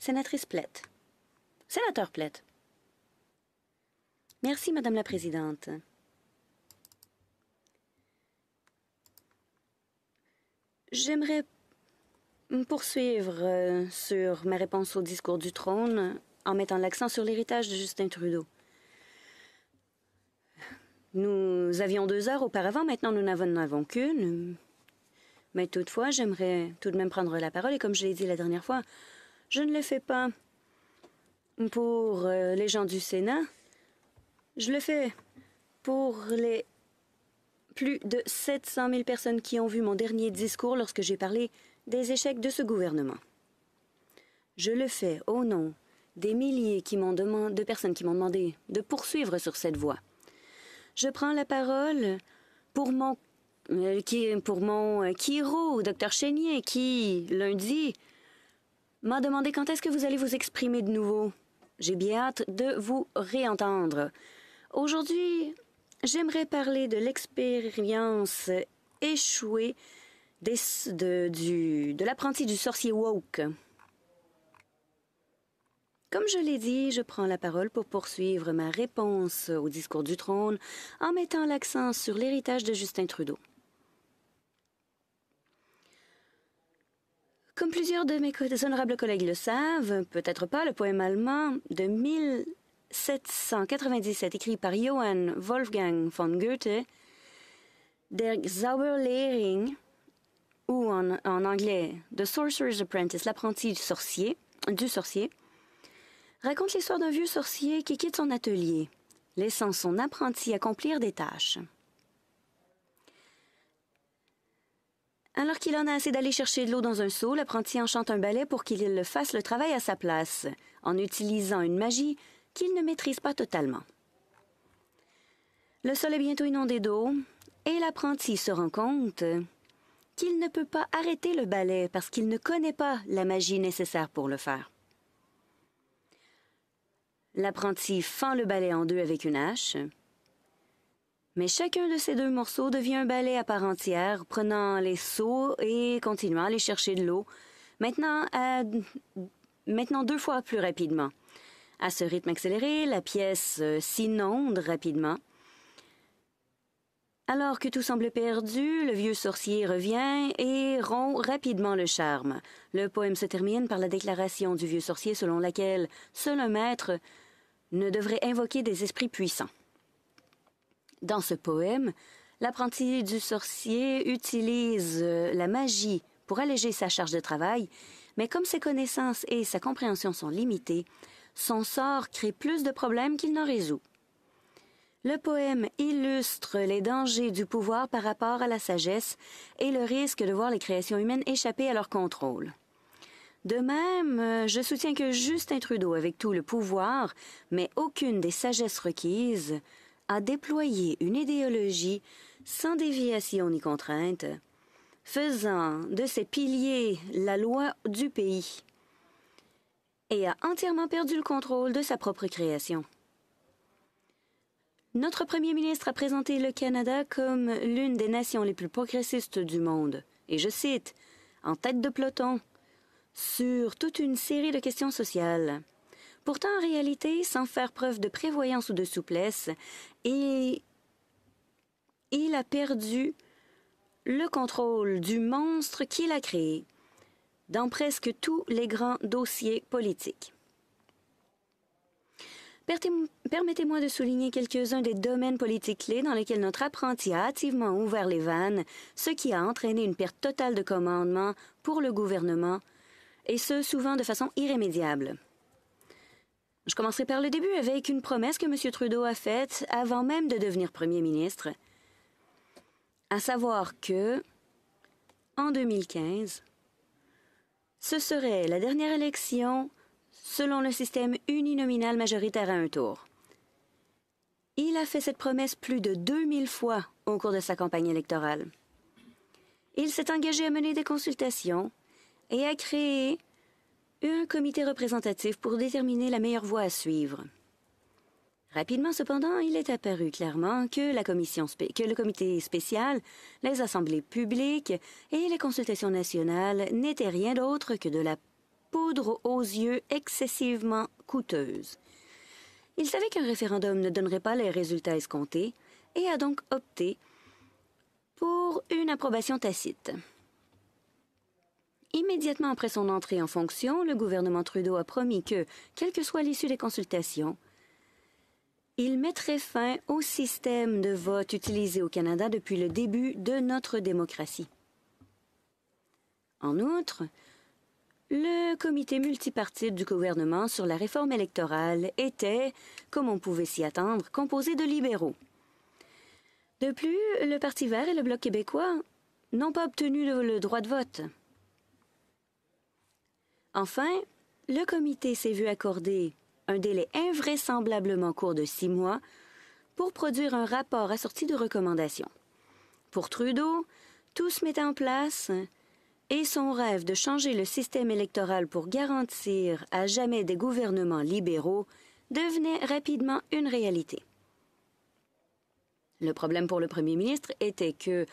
Sénatrice Platt. Sénateur Plett. Merci, Madame la Présidente. J'aimerais poursuivre euh, sur ma réponse au discours du trône en mettant l'accent sur l'héritage de Justin Trudeau. Nous avions deux heures auparavant, maintenant nous n'avons avons qu'une, mais toutefois, j'aimerais tout de même prendre la parole et comme je l'ai dit la dernière fois, je ne le fais pas pour euh, les gens du Sénat, je le fais pour les plus de 700 000 personnes qui ont vu mon dernier discours lorsque j'ai parlé des échecs de ce gouvernement. Je le fais au nom des milliers qui de personnes qui m'ont demandé de poursuivre sur cette voie. Je prends la parole pour mon euh, qui pour mon Kiro, euh, docteur Chénier, qui, lundi, m'a demandé quand est-ce que vous allez vous exprimer de nouveau. J'ai bien hâte de vous réentendre. Aujourd'hui, j'aimerais parler de l'expérience échouée des, de, de l'apprenti du sorcier woke. Comme je l'ai dit, je prends la parole pour poursuivre ma réponse au discours du trône en mettant l'accent sur l'héritage de Justin Trudeau. Comme plusieurs de mes honorables collègues le savent, peut-être pas, le poème allemand de 1797 écrit par Johann Wolfgang von Goethe, Der Zauberlehrling, ou en, anglais The Sorcerer's Apprentice, l'apprenti sorcier, du sorcier, raconte l'histoire d'un vieux sorcier qui quitte son atelier, laissant son apprenti accomplir des tâches. Alors qu'il en a assez d'aller chercher de l'eau dans un seau, l'apprenti enchante un balai pour qu'il fasse le travail à sa place, en utilisant une magie qu'il ne maîtrise pas totalement. Le sol est bientôt inondé d'eau, et l'apprenti se rend compte qu'il ne peut pas arrêter le balai parce qu'il ne connaît pas la magie nécessaire pour le faire. L'apprenti fend le balai en deux avec une hache, mais chacun de ces deux morceaux devient un ballet à part entière, prenant les seaux et continuant à aller chercher de l'eau, maintenant, maintenant deux fois plus rapidement. À ce rythme accéléré, la pièce euh, s'inonde rapidement. Alors que tout semble perdu, le vieux sorcier revient et rompt rapidement le charme. Le poème se termine par la déclaration du vieux sorcier selon laquelle seul un maître ne devrait invoquer des esprits puissants. Dans ce poème, l'apprenti du sorcier utilise euh, la magie pour alléger sa charge de travail, mais comme ses connaissances et sa compréhension sont limitées, son sort crée plus de problèmes qu'il n'en résout. Le poème illustre les dangers du pouvoir par rapport à la sagesse et le risque de voir les créations humaines échapper à leur contrôle. De même, euh, je soutiens que Justin Trudeau, avec tout le pouvoir, mais aucune des sagesses requises, a déployé une idéologie sans déviation ni contrainte, faisant de ses piliers la loi du pays, et a entièrement perdu le contrôle de sa propre création. Notre Premier ministre a présenté le Canada comme l'une des nations les plus progressistes du monde, et je cite, en tête de peloton, sur toute une série de questions sociales. Pourtant, en réalité, sans faire preuve de prévoyance ou de souplesse, et il a perdu le contrôle du monstre qu'il a créé dans presque tous les grands dossiers politiques. Permettez-moi de souligner quelques-uns des domaines politiques clés dans lesquels notre apprenti a activement ouvert les vannes, ce qui a entraîné une perte totale de commandement pour le gouvernement, et ce souvent de façon irrémédiable. Je commencerai par le début avec une promesse que M. Trudeau a faite avant même de devenir Premier ministre, à savoir que, en 2015, ce serait la dernière élection selon le système uninominal majoritaire à un tour. Il a fait cette promesse plus de 2000 fois au cours de sa campagne électorale. Il s'est engagé à mener des consultations et à créer un comité représentatif pour déterminer la meilleure voie à suivre. Rapidement, cependant, il est apparu clairement que, la commission que le comité spécial, les assemblées publiques et les consultations nationales n'étaient rien d'autre que de la poudre aux yeux excessivement coûteuse. Il savait qu'un référendum ne donnerait pas les résultats escomptés et a donc opté pour une approbation tacite. Immédiatement après son entrée en fonction, le gouvernement Trudeau a promis que, quelle que soit l'issue des consultations, il mettrait fin au système de vote utilisé au Canada depuis le début de notre démocratie. En outre, le comité multipartite du gouvernement sur la réforme électorale était, comme on pouvait s'y attendre, composé de libéraux. De plus, le Parti vert et le Bloc québécois n'ont pas obtenu le, droit de vote. Enfin, le comité s'est vu accorder un délai invraisemblablement court de six mois pour produire un rapport assorti de recommandations. Pour Trudeau, tout se met en place et son rêve de changer le système électoral pour garantir à jamais des gouvernements libéraux devenait rapidement une réalité. Le problème pour le premier ministre était que,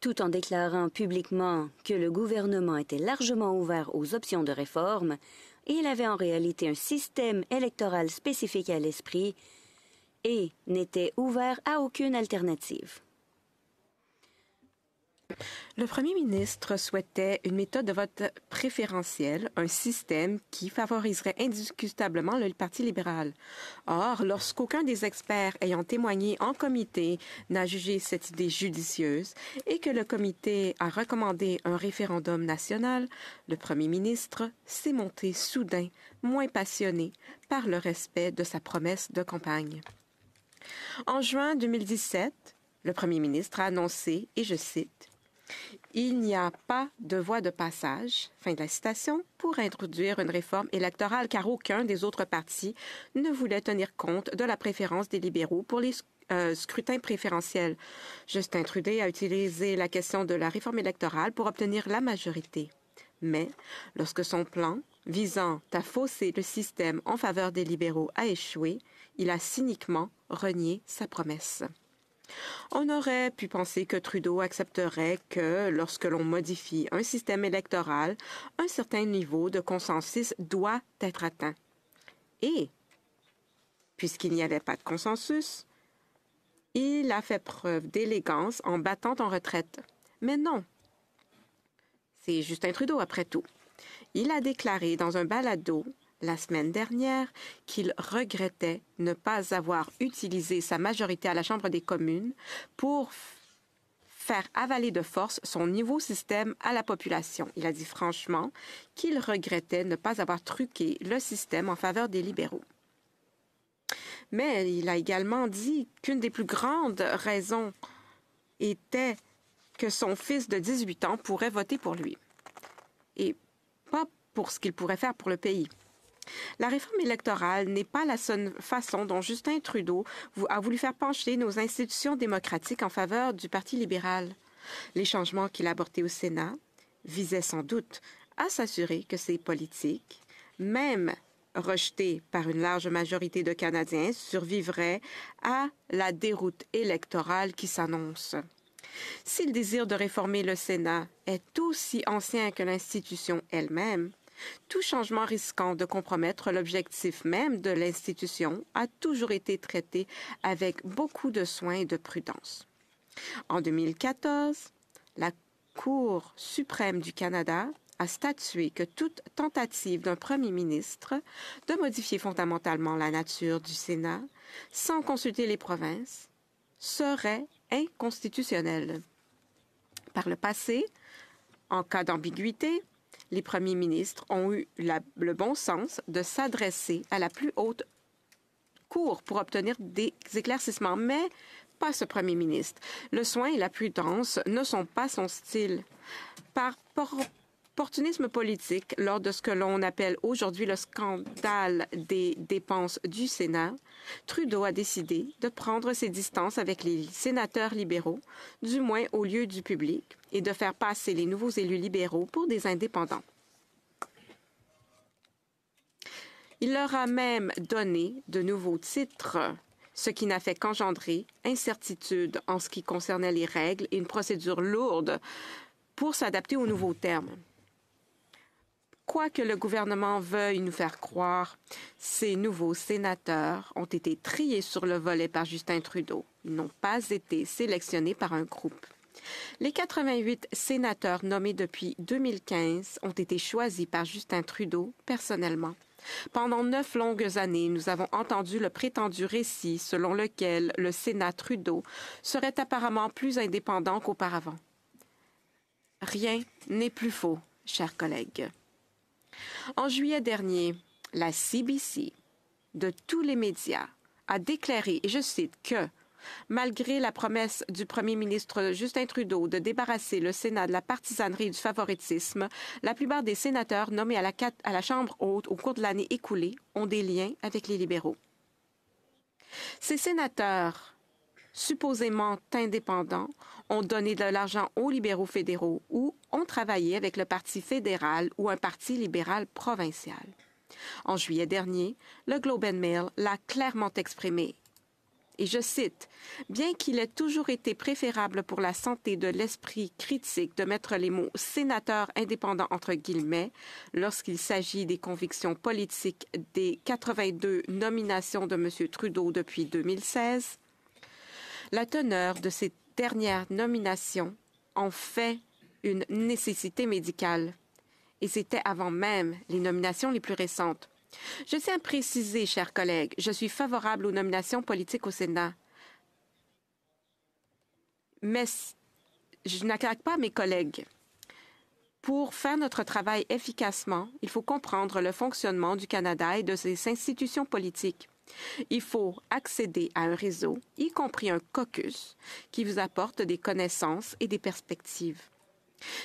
tout en déclarant publiquement que le gouvernement était largement ouvert aux options de réforme, il avait en réalité un système électoral spécifique à l'esprit et n'était ouvert à aucune alternative. Le premier ministre souhaitait une méthode de vote préférentielle, un système qui favoriserait indiscutablement le Parti libéral. Or, lorsqu'aucun des experts ayant témoigné en comité n'a jugé cette idée judicieuse et que le comité a recommandé un référendum national, le premier ministre s'est monté soudain, moins passionné, par le respect de sa promesse de campagne. En juin 2017, le premier ministre a annoncé, et je cite, il n'y a pas de voie de passage, fin de la citation, pour introduire une réforme électorale car aucun des autres partis ne voulait tenir compte de la préférence des libéraux pour les euh, scrutins préférentiels. Justin Trudeau a utilisé la question de la réforme électorale pour obtenir la majorité. Mais lorsque son plan visant à fausser le système en faveur des libéraux a échoué, il a cyniquement renié sa promesse. On aurait pu penser que Trudeau accepterait que, lorsque l'on modifie un système électoral, un certain niveau de consensus doit être atteint. Et, puisqu'il n'y avait pas de consensus, il a fait preuve d'élégance en battant en retraite. Mais non. C'est Justin Trudeau, après tout. Il a déclaré dans un balado la semaine dernière qu'il regrettait ne pas avoir utilisé sa majorité à la Chambre des communes pour faire avaler de force son nouveau système à la population. Il a dit franchement qu'il regrettait ne pas avoir truqué le système en faveur des libéraux. Mais il a également dit qu'une des plus grandes raisons était que son fils de 18 ans pourrait voter pour lui. Et pas pour ce qu'il pourrait faire pour le pays. La réforme électorale n'est pas la seule façon dont Justin Trudeau a voulu faire pencher nos institutions démocratiques en faveur du Parti libéral. Les changements qu'il a apportés au Sénat visaient sans doute à s'assurer que ces politiques, même rejetées par une large majorité de Canadiens, survivraient à la déroute électorale qui s'annonce. Si le désir de réformer le Sénat est aussi ancien que l'institution elle-même, tout changement risquant de compromettre l'objectif même de l'institution a toujours été traité avec beaucoup de soin et de prudence. En 2014, la Cour suprême du Canada a statué que toute tentative d'un premier ministre de modifier fondamentalement la nature du Sénat sans consulter les provinces serait inconstitutionnelle. Par le passé, en cas d'ambiguïté, les premiers ministres ont eu le bon sens de s'adresser à la plus haute cour pour obtenir des éclaircissements, mais pas ce premier ministre. Le soin et la prudence ne sont pas son style opportunisme politique lors de ce que l'on appelle aujourd'hui le scandale des dépenses du Sénat, Trudeau a décidé de prendre ses distances avec les sénateurs libéraux, du moins au lieu du public, et de faire passer les nouveaux élus libéraux pour des indépendants. Il leur a même donné de nouveaux titres, ce qui n'a fait qu'engendrer incertitude en ce qui concernait les règles et une procédure lourde pour s'adapter aux nouveaux termes quoi que le gouvernement veuille nous faire croire, ces nouveaux sénateurs ont été triés sur le volet par Justin Trudeau. Ils n'ont pas été sélectionnés par un groupe. Les 88 sénateurs nommés depuis 2015 ont été choisis par Justin Trudeau personnellement. Pendant neuf longues années, nous avons entendu le prétendu récit selon lequel le Sénat Trudeau serait apparemment plus indépendant qu'auparavant. Rien n'est plus faux, chers collègues. En juillet dernier, la CBC, de tous les médias, a déclaré, et je cite, que Malgré la promesse du premier ministre Justin Trudeau de débarrasser le Sénat de la partisanerie et du favoritisme, la plupart des sénateurs nommés à la, à la Chambre haute au cours de l'année écoulée ont des liens avec les libéraux. Ces sénateurs, supposément indépendants, ont donné de l'argent aux libéraux fédéraux ou ont travaillé avec le Parti fédéral ou un Parti libéral provincial. En juillet dernier, le Globe and Mail l'a clairement exprimé. Et je cite, Bien qu'il ait toujours été préférable pour la santé de l'esprit critique de mettre les mots sénateur indépendant entre guillemets lorsqu'il s'agit des convictions politiques des 82 nominations de M. Trudeau depuis 2016, la teneur de ces dernière nominations ont fait une nécessité médicale. Et c'était avant même les nominations les plus récentes. Je tiens à préciser, chers collègues, je suis favorable aux nominations politiques au Sénat. Mais je n'attaque pas mes collègues. Pour faire notre travail efficacement, il faut comprendre le fonctionnement du Canada et de ses institutions politiques. Il faut accéder à un réseau, y compris un caucus, qui vous apporte des connaissances et des perspectives.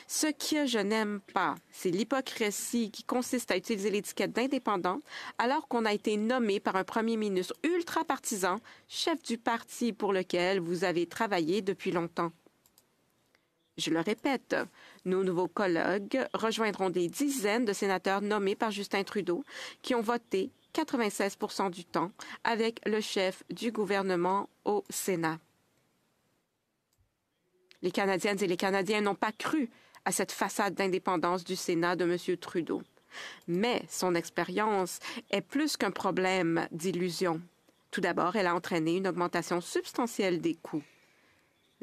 Ce que je n'aime pas, c'est l'hypocrisie qui consiste à utiliser l'étiquette d'indépendant alors qu'on a été nommé par un premier ministre ultra-partisan, chef du parti pour lequel vous avez travaillé depuis longtemps. Je le répète, nos nouveaux collègues rejoindront des dizaines de sénateurs nommés par Justin Trudeau qui ont voté 96 du temps avec le chef du gouvernement au Sénat. Les Canadiennes et les Canadiens n'ont pas cru à cette façade d'indépendance du Sénat de M. Trudeau. Mais son expérience est plus qu'un problème d'illusion. Tout d'abord, elle a entraîné une augmentation substantielle des coûts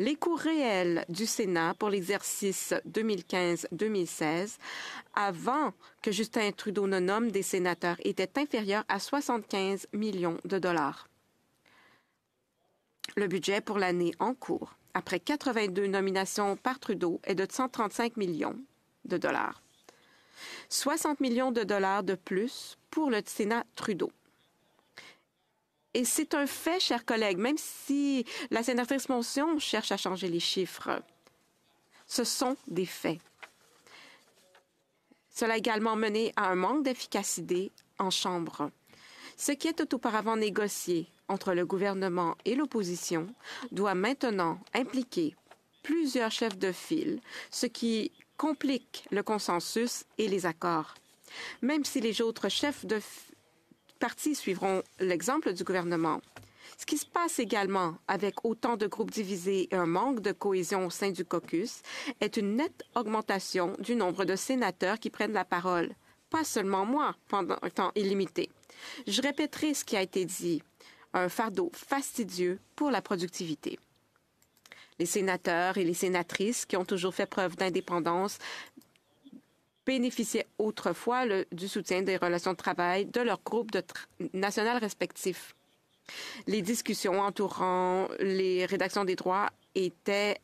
les coûts réels du Sénat pour l'exercice 2015-2016 avant que Justin Trudeau ne nomme des sénateurs étaient inférieurs à 75 millions de dollars. Le budget pour l'année en cours, après 82 nominations par Trudeau, est de 135 millions de dollars. 60 millions de dollars de plus pour le Sénat Trudeau. Et c'est un fait, chers collègues, même si la sénatrice Monsion cherche à changer les chiffres. Ce sont des faits. Cela a également mené à un manque d'efficacité en Chambre. Ce qui était auparavant négocié entre le gouvernement et l'opposition doit maintenant impliquer plusieurs chefs de file, ce qui complique le consensus et les accords. Même si les autres chefs de file partis suivront l'exemple du gouvernement. Ce qui se passe également avec autant de groupes divisés et un manque de cohésion au sein du caucus est une nette augmentation du nombre de sénateurs qui prennent la parole, pas seulement moi, pendant un temps illimité. Je répéterai ce qui a été dit, un fardeau fastidieux pour la productivité. Les sénateurs et les sénatrices qui ont toujours fait preuve d'indépendance bénéficiaient autrefois du soutien des relations de travail de leurs groupes nationaux respectifs. Les discussions entourant les rédactions des droits étaient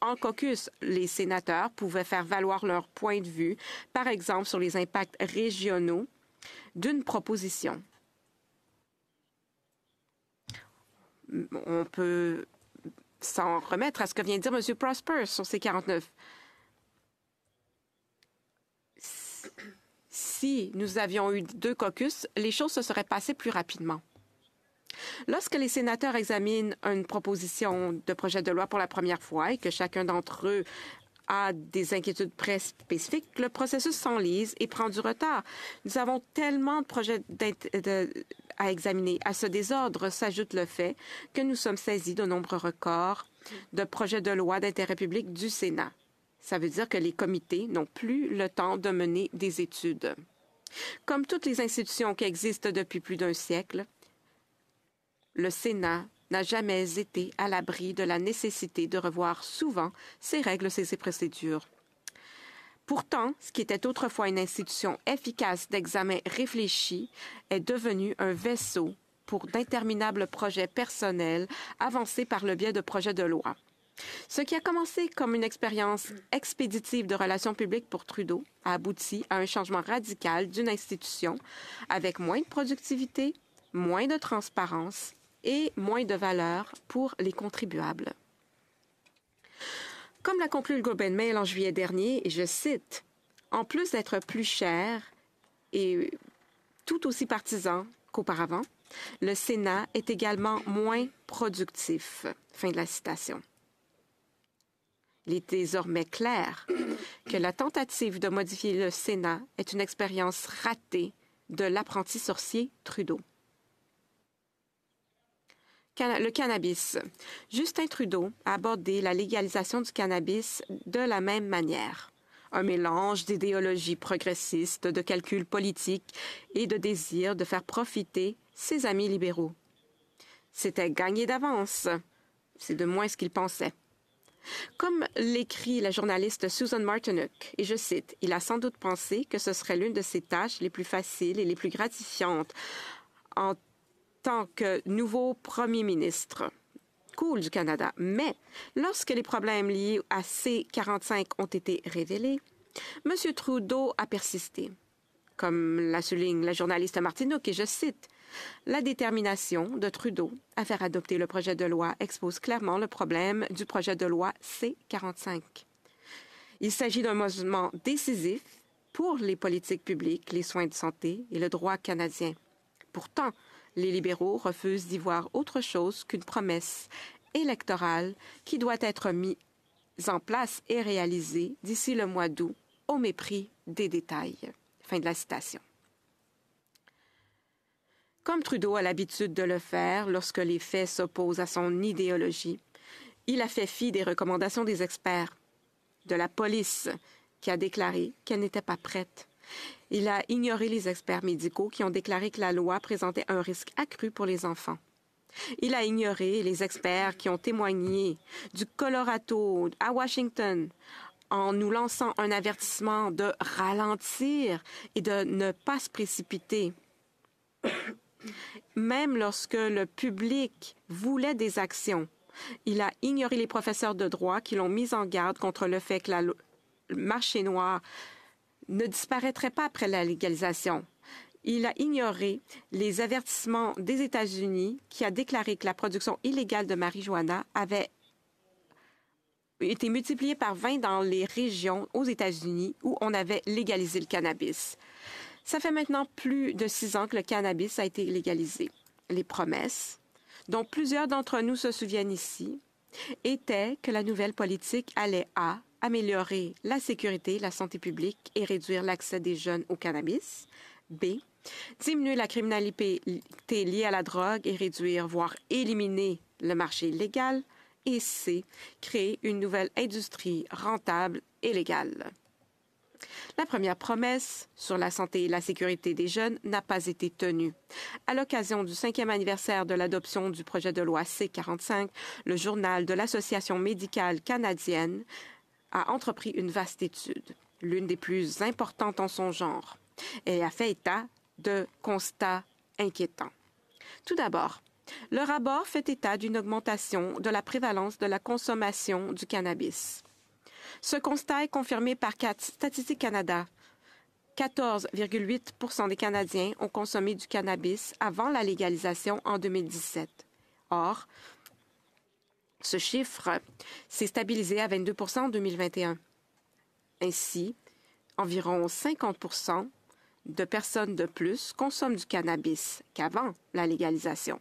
en caucus, les sénateurs pouvaient faire valoir leur point de vue, par exemple sur les impacts régionaux d'une proposition. On peut s'en remettre à ce que vient de dire M. Prosper sur ces 49 si nous avions eu deux caucus, les choses se seraient passées plus rapidement. Lorsque les sénateurs examinent une proposition de projet de loi pour la première fois et que chacun d'entre eux a des inquiétudes très spécifiques, le processus s'enlise et prend du retard. Nous avons tellement de projets à examiner. À ce désordre s'ajoute le fait que nous sommes saisis de nombreux records de projets de loi d'intérêt public du Sénat. Ça veut dire que les comités n'ont plus le temps de mener des études. Comme toutes les institutions qui existent depuis plus d'un siècle, le Sénat n'a jamais été à l'abri de la nécessité de revoir souvent ses règles et ses procédures. Pourtant, ce qui était autrefois une institution efficace d'examen réfléchi est devenu un vaisseau pour d'interminables projets personnels avancés par le biais de projets de loi. Ce qui a commencé comme une expérience expéditive de relations publiques pour Trudeau a abouti à un changement radical d'une institution avec moins de productivité, moins de transparence et moins de valeur pour les contribuables. Comme l'a conclu le Globe Mail en juillet dernier, et je cite, En plus d'être plus cher et tout aussi partisan qu'auparavant, le Sénat est également moins productif. Fin de la citation. Il est désormais clair que la tentative de modifier le Sénat est une expérience ratée de l'apprenti sorcier Trudeau. Le cannabis. Justin Trudeau a abordé la légalisation du cannabis de la même manière. Un mélange d'idéologies progressistes, de calcul politique et de désir de faire profiter ses amis libéraux. C'était gagné d'avance. C'est de moins ce qu'il pensait. Comme l'écrit la journaliste Susan Martinuk, et je cite, Il a sans doute pensé que ce serait l'une de ses tâches les plus faciles et les plus gratifiantes en tant que nouveau premier ministre cool du Canada. Mais lorsque les problèmes liés à C-45 ont été révélés, M. Trudeau a persisté. Comme la souligne la journaliste Martineau, et je cite, la détermination de Trudeau à faire adopter le projet de loi expose clairement le problème du projet de loi C-45. Il s'agit d'un mouvement décisif pour les politiques publiques, les soins de santé et le droit canadien. Pourtant, les libéraux refusent d'y voir autre chose qu'une promesse électorale qui doit être mise en place et réalisée d'ici le mois d'août au mépris des détails. Fin de la citation comme Trudeau a l'habitude de le faire lorsque les faits s'opposent à son idéologie. Il a fait fi des recommandations des experts, de la police, qui a déclaré qu'elle n'était pas prête. Il a ignoré les experts médicaux qui ont déclaré que la loi présentait un risque accru pour les enfants. Il a ignoré les experts qui ont témoigné du Colorado à Washington en nous lançant un avertissement de ralentir et de ne pas se précipiter. Même lorsque le public voulait des actions, il a ignoré les professeurs de droit qui l'ont mis en garde contre le fait que le marché noir ne disparaîtrait pas après la légalisation. Il a ignoré les avertissements des États-Unis qui a déclaré que la production illégale de marijuana avait été multipliée par 20 dans les régions aux États-Unis où on avait légalisé le cannabis. Ça fait maintenant plus de six ans que le cannabis a été légalisé. Les promesses, dont plusieurs d'entre nous se souviennent ici, étaient que la nouvelle politique allait a. améliorer la sécurité, la santé publique et réduire l'accès des jeunes au cannabis. B. Diminuer la criminalité liée à la drogue et réduire, voire éliminer le marché illégal. Et C. Créer une nouvelle industrie rentable et légale. La première promesse sur la santé et la sécurité des jeunes n'a pas été tenue. À l'occasion du cinquième anniversaire de l'adoption du projet de loi C-45, le journal de l'Association médicale canadienne a entrepris une vaste étude, l'une des plus importantes en son genre, et a fait état de constats inquiétants. Tout d'abord, le rapport fait état d'une augmentation de la prévalence de la consommation du cannabis. Ce constat est confirmé par Statistique Canada. 14,8 des Canadiens ont consommé du cannabis avant la légalisation en 2017. Or, ce chiffre s'est stabilisé à 22 en 2021. Ainsi, environ 50 de personnes de plus consomment du cannabis qu'avant la légalisation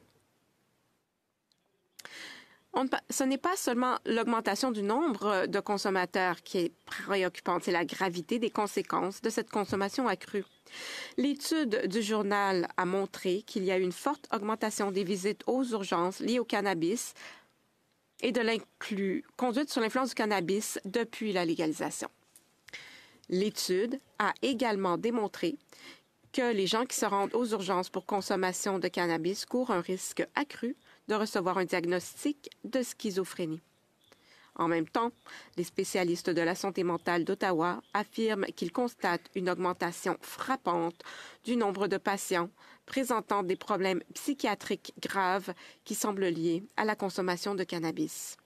ce n'est pas seulement l'augmentation du nombre euh, de consommateurs qui est préoccupante, c'est la gravité des conséquences de cette consommation accrue. L'étude du journal a montré qu'il y a une forte augmentation des visites aux urgences liées au cannabis et de l'inclus conduite sur l'influence du cannabis depuis la légalisation. L'étude a également démontré que les gens qui se rendent aux urgences pour consommation de cannabis courent un risque accru de recevoir un diagnostic de schizophrénie. En même temps, les spécialistes de la santé mentale d'Ottawa affirment qu'ils constatent une augmentation frappante du nombre de patients présentant des problèmes psychiatriques graves qui semblent liés à la consommation de cannabis.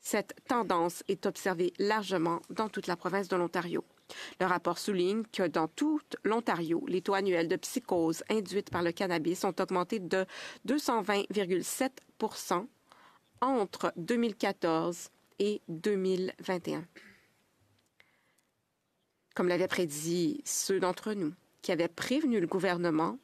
Cette tendance est observée largement dans toute la province de l'Ontario. Le rapport souligne que dans tout l'Ontario, les taux annuels de psychose induites par le cannabis ont augmenté de 220,7 entre 2014 et 2021. Comme l'avaient prédit ceux d'entre nous qui avaient prévenu le gouvernement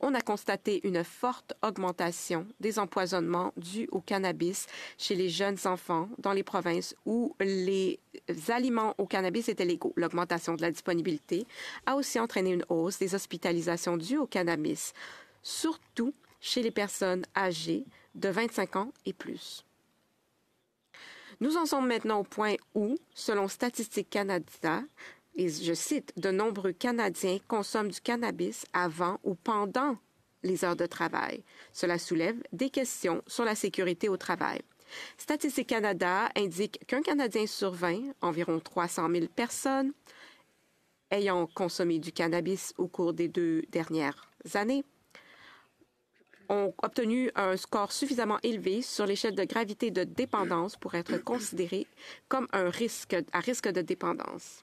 on a constaté une forte augmentation des empoisonnements dus au cannabis chez les jeunes enfants dans les provinces où les aliments au cannabis étaient légaux. L'augmentation de la disponibilité a aussi entraîné une hausse des hospitalisations dues au cannabis, surtout chez les personnes âgées de 25 ans et plus. Nous en sommes maintenant au point où, selon Statistique Canada, et je cite, de nombreux Canadiens consomment du cannabis avant ou pendant les heures de travail. Cela soulève des questions sur la sécurité au travail. Statistique Canada indique qu'un Canadien sur 20, environ 300 000 personnes, ayant consommé du cannabis au cours des deux dernières années, ont obtenu un score suffisamment élevé sur l'échelle de gravité de dépendance pour être considéré comme un risque, à risque de dépendance.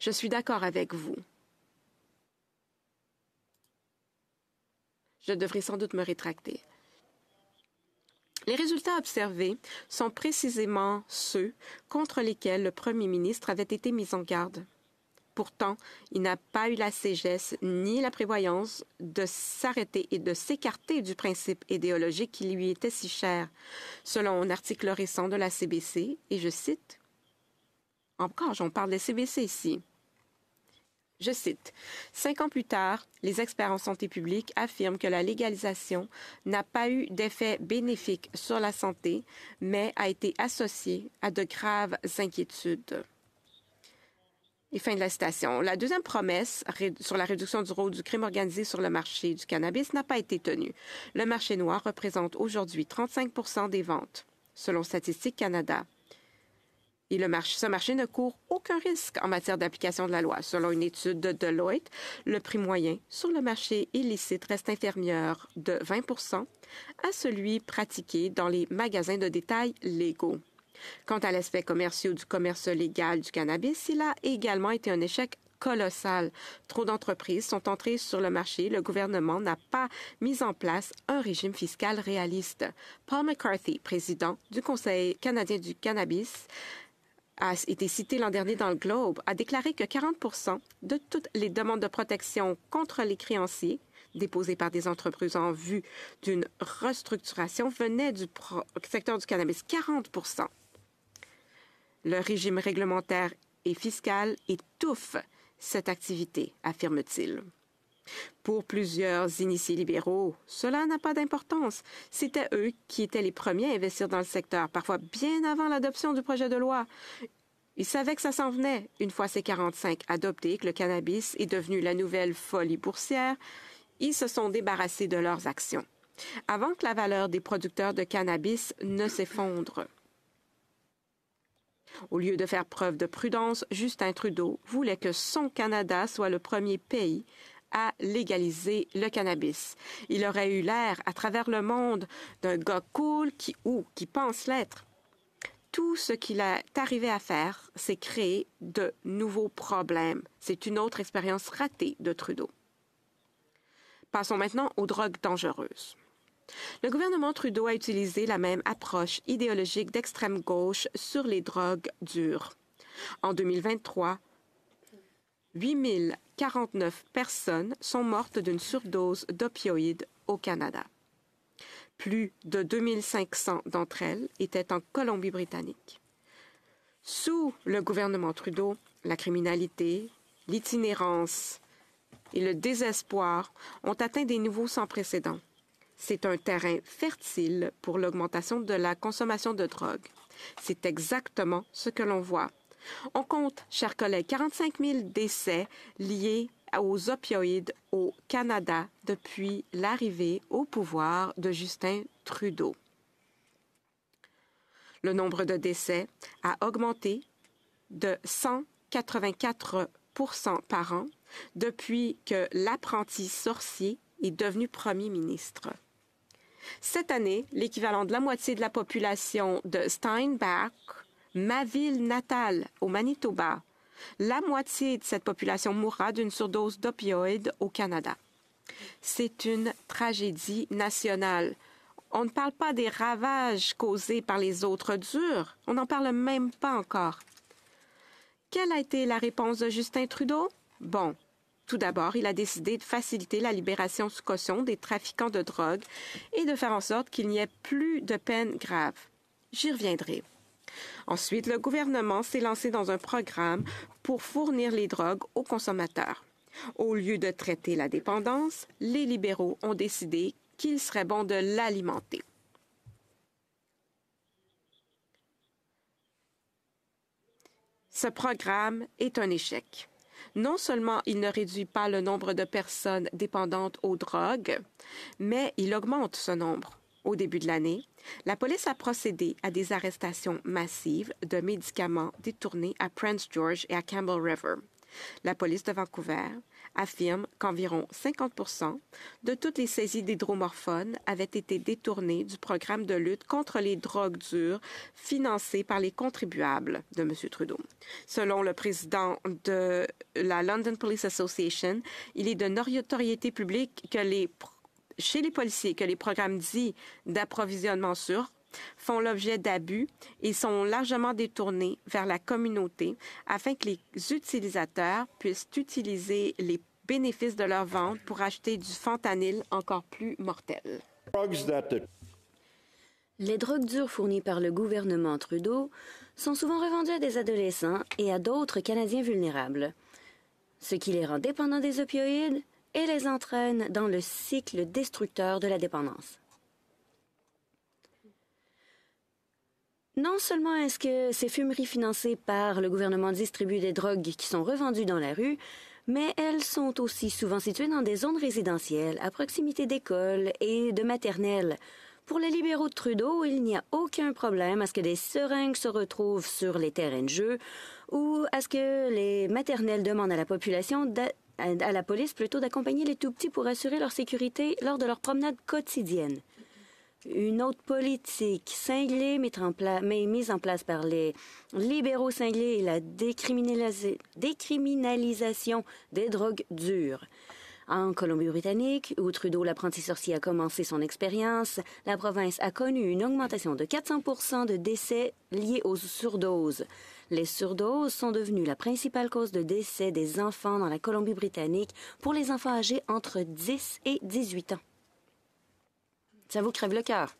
Je suis d'accord avec vous. Je devrais sans doute me rétracter. Les résultats observés sont précisément ceux contre lesquels le Premier ministre avait été mis en garde. Pourtant, il n'a pas eu la sagesse ni la prévoyance de s'arrêter et de s'écarter du principe idéologique qui lui était si cher, selon un article récent de la CBC, et je cite encore, on parle des CBC ici. Je cite, Cinq ans plus tard, les experts en santé publique affirment que la légalisation n'a pas eu d'effet bénéfique sur la santé, mais a été associée à de graves inquiétudes. Et fin de la citation. La deuxième promesse sur la réduction du rôle du crime organisé sur le marché du cannabis n'a pas été tenue. Le marché noir représente aujourd'hui 35 des ventes, selon Statistique Canada. Et le marché, ce marché ne court aucun risque en matière d'application de la loi. Selon une étude de Deloitte, le prix moyen sur le marché illicite reste inférieur de 20 à celui pratiqué dans les magasins de détail légaux. Quant à l'aspect commercial du commerce légal du cannabis, il a également été un échec colossal. Trop d'entreprises sont entrées sur le marché. Le gouvernement n'a pas mis en place un régime fiscal réaliste. Paul McCarthy, président du Conseil canadien du cannabis, a été cité l'an dernier dans le Globe, a déclaré que 40 de toutes les demandes de protection contre les créanciers déposées par des entreprises en vue d'une restructuration venaient du secteur du cannabis. 40 Le régime réglementaire et fiscal étouffe cette activité, affirme-t-il. Pour plusieurs initiés libéraux, cela n'a pas d'importance. C'était eux qui étaient les premiers à investir dans le secteur, parfois bien avant l'adoption du projet de loi. Ils savaient que ça s'en venait. Une fois ces 45 adoptés, que le cannabis est devenu la nouvelle folie boursière, ils se sont débarrassés de leurs actions, avant que la valeur des producteurs de cannabis ne s'effondre. Au lieu de faire preuve de prudence, Justin Trudeau voulait que son Canada soit le premier pays à légaliser le cannabis. Il aurait eu l'air, à travers le monde, d'un gars cool qui, ou qui pense l'être. Tout ce qu'il est arrivé à faire, c'est créer de nouveaux problèmes. C'est une autre expérience ratée de Trudeau. Passons maintenant aux drogues dangereuses. Le gouvernement Trudeau a utilisé la même approche idéologique d'extrême gauche sur les drogues dures. En 2023, 8049 personnes sont mortes d'une surdose d'opioïdes au Canada. Plus de 2500 d'entre elles étaient en Colombie-Britannique. Sous le gouvernement Trudeau, la criminalité, l'itinérance et le désespoir ont atteint des niveaux sans précédent. C'est un terrain fertile pour l'augmentation de la consommation de drogue. C'est exactement ce que l'on voit on compte, chers collègues, 45 000 décès liés aux opioïdes au Canada depuis l'arrivée au pouvoir de Justin Trudeau. Le nombre de décès a augmenté de 184 par an depuis que l'apprenti sorcier est devenu premier ministre. Cette année, l'équivalent de la moitié de la population de Steinbach ma ville natale, au Manitoba. La moitié de cette population mourra d'une surdose d'opioïdes au Canada. C'est une tragédie nationale. On ne parle pas des ravages causés par les autres durs, on n'en parle même pas encore. Quelle a été la réponse de Justin Trudeau? Bon, tout d'abord, il a décidé de faciliter la libération sous caution des trafiquants de drogue et de faire en sorte qu'il n'y ait plus de peine grave. J'y reviendrai. Ensuite, le gouvernement s'est lancé dans un programme pour fournir les drogues aux consommateurs. Au lieu de traiter la dépendance, les libéraux ont décidé qu'il serait bon de l'alimenter. Ce programme est un échec. Non seulement il ne réduit pas le nombre de personnes dépendantes aux drogues, mais il augmente ce nombre au début de l'année, la police a procédé à des arrestations massives de médicaments détournés à Prince George et à Campbell River. La police de Vancouver affirme qu'environ 50 de toutes les saisies d'hydromorphones avaient été détournées du programme de lutte contre les drogues dures financé par les contribuables de M. Trudeau. Selon le président de la London Police Association, il est de notoriété publique que les chez les policiers que les programmes dits d'approvisionnement sûr font l'objet d'abus et sont largement détournés vers la communauté afin que les utilisateurs puissent utiliser les bénéfices de leur vente pour acheter du fentanyl encore plus mortel. Les drogues dures fournies par le gouvernement Trudeau sont souvent revendues à des adolescents et à d'autres Canadiens vulnérables, ce qui les rend dépendants des opioïdes et les entraîne dans le cycle destructeur de la dépendance. Non seulement est-ce que ces fumeries financées par le gouvernement distribuent des drogues qui sont revendues dans la rue, mais elles sont aussi souvent situées dans des zones résidentielles, à proximité d'écoles et de maternelles. Pour les libéraux de Trudeau, il n'y a aucun problème à ce que des seringues se retrouvent sur les terrains de jeu ou à ce que les maternelles demandent à la population à la police plutôt d'accompagner les tout-petits pour assurer leur sécurité lors de leur promenade quotidienne. Une autre politique cinglée mise en place par les libéraux cinglés est la décriminalisation des drogues dures. En Colombie-Britannique, où Trudeau l'apprenti sorcier a commencé son expérience, la province a connu une augmentation de 400 de décès liés aux surdoses. Les surdoses sont devenues la principale cause de décès des enfants dans la Colombie-Britannique pour les enfants âgés entre 10 et 18 ans. Ça vous crève le cœur.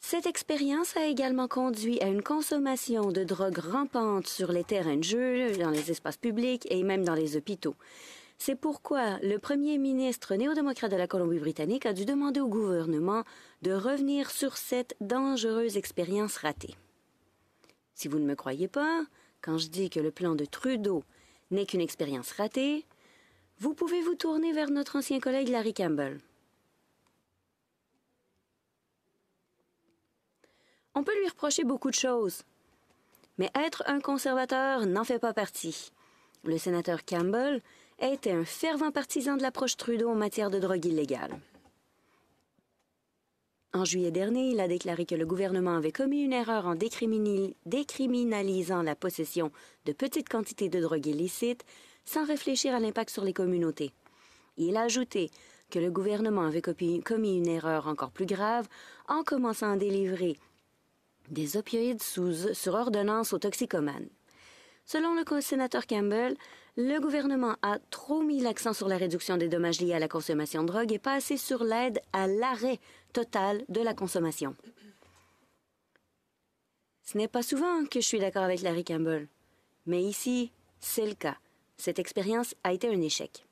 Cette expérience a également conduit à une consommation de drogues rampante sur les terrains de jeu, dans les espaces publics et même dans les hôpitaux. C'est pourquoi le premier ministre néo-démocrate de la Colombie-Britannique a dû demander au gouvernement de revenir sur cette dangereuse expérience ratée. Si vous ne me croyez pas, quand je dis que le plan de Trudeau n'est qu'une expérience ratée, vous pouvez vous tourner vers notre ancien collègue Larry Campbell. On peut lui reprocher beaucoup de choses, mais être un conservateur n'en fait pas partie. Le sénateur Campbell a été un fervent partisan de l'approche Trudeau en matière de drogue illégale. En juillet dernier, il a déclaré que le gouvernement avait commis une erreur en décriminalisant la possession de petites quantités de drogue illicite sans réfléchir à l'impact sur les communautés. Il a ajouté que le gouvernement avait commis une erreur encore plus grave en commençant à délivrer des opioïdes sous, sur ordonnance aux toxicomanes. Selon le co-sénateur Campbell, le gouvernement a trop mis l'accent sur la réduction des dommages liés à la consommation de drogue et pas assez sur l'aide à l'arrêt total de la consommation. Ce n'est pas souvent que je suis d'accord avec Larry Campbell, mais ici, c'est le cas. Cette expérience a été un échec.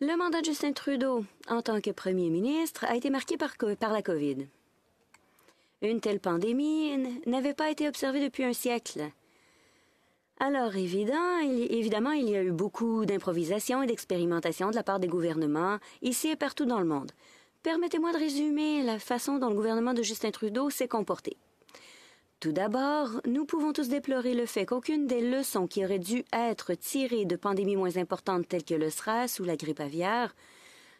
Le mandat de Justin Trudeau en tant que Premier ministre a été marqué par, par la COVID. Une telle pandémie n'avait pas été observée depuis un siècle. Alors évident, évidemment, il y a eu beaucoup d'improvisation et d'expérimentation de la part des gouvernements, ici et partout dans le monde. Permettez-moi de résumer la façon dont le gouvernement de Justin Trudeau s'est comporté. Tout d'abord, nous pouvons tous déplorer le fait qu'aucune des leçons qui auraient dû être tirées de pandémies moins importantes telles que le SRAS ou la grippe aviaire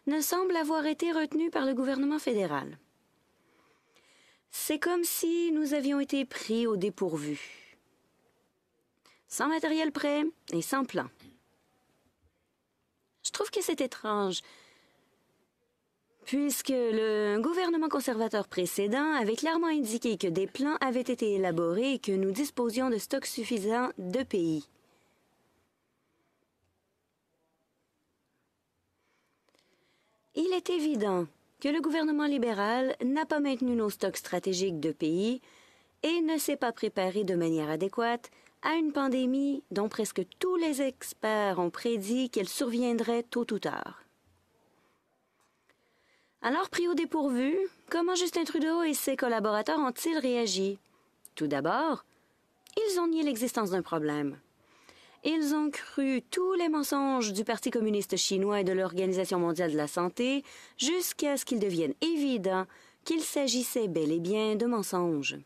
ne semble avoir été retenue par le gouvernement fédéral. C'est comme si nous avions été pris au dépourvu sans matériel prêt et sans plan. Je trouve que c'est étrange, puisque le gouvernement conservateur précédent avait clairement indiqué que des plans avaient été élaborés et que nous disposions de stocks suffisants de pays. Il est évident que le gouvernement libéral n'a pas maintenu nos stocks stratégiques de pays et ne s'est pas préparé de manière adéquate à une pandémie dont presque tous les experts ont prédit qu'elle surviendrait tôt ou tard. Alors pris au dépourvu, comment Justin Trudeau et ses collaborateurs ont-ils réagi? Tout d'abord, ils ont nié l'existence d'un problème. Ils ont cru tous les mensonges du Parti communiste chinois et de l'Organisation mondiale de la santé jusqu'à ce qu'il devienne évident qu'il s'agissait bel et bien de mensonges.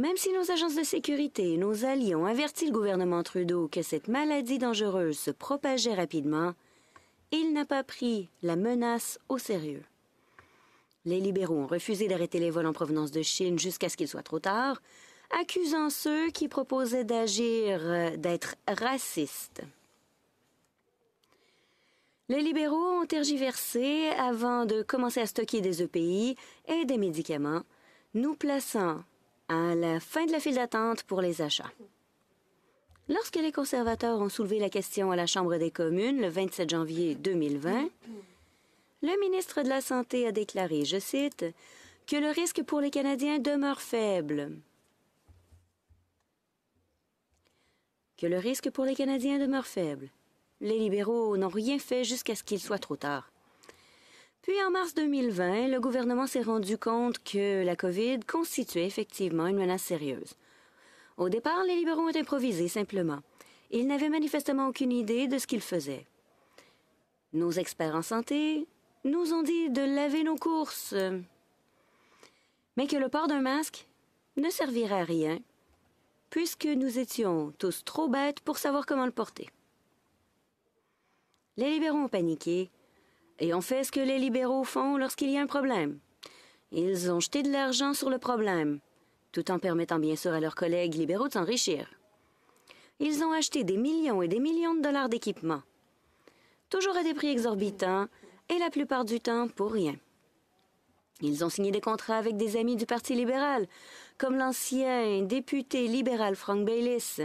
Même si nos agences de sécurité et nos alliés ont averti le gouvernement Trudeau que cette maladie dangereuse se propageait rapidement, il n'a pas pris la menace au sérieux. Les libéraux ont refusé d'arrêter les vols en provenance de Chine jusqu'à ce qu'il soit trop tard, accusant ceux qui proposaient d'agir euh, d'être racistes. Les libéraux ont tergiversé avant de commencer à stocker des EPI et des médicaments, nous plaçant à la fin de la file d'attente pour les achats. Lorsque les conservateurs ont soulevé la question à la Chambre des communes le 27 janvier 2020, le ministre de la Santé a déclaré, je cite, que le risque pour les Canadiens demeure faible. Que le risque pour les Canadiens demeure faible. Les libéraux n'ont rien fait jusqu'à ce qu'il soit trop tard. Puis en mars 2020, le gouvernement s'est rendu compte que la COVID constituait effectivement une menace sérieuse. Au départ, les libéraux ont improvisé simplement. Ils n'avaient manifestement aucune idée de ce qu'ils faisaient. Nos experts en santé nous ont dit de laver nos courses, mais que le port d'un masque ne servirait à rien, puisque nous étions tous trop bêtes pour savoir comment le porter. Les libéraux ont paniqué et on fait ce que les libéraux font lorsqu'il y a un problème. Ils ont jeté de l'argent sur le problème, tout en permettant bien sûr à leurs collègues libéraux de s'enrichir. Ils ont acheté des millions et des millions de dollars d'équipements, toujours à des prix exorbitants et la plupart du temps pour rien. Ils ont signé des contrats avec des amis du Parti libéral, comme l'ancien député libéral Frank Baylis,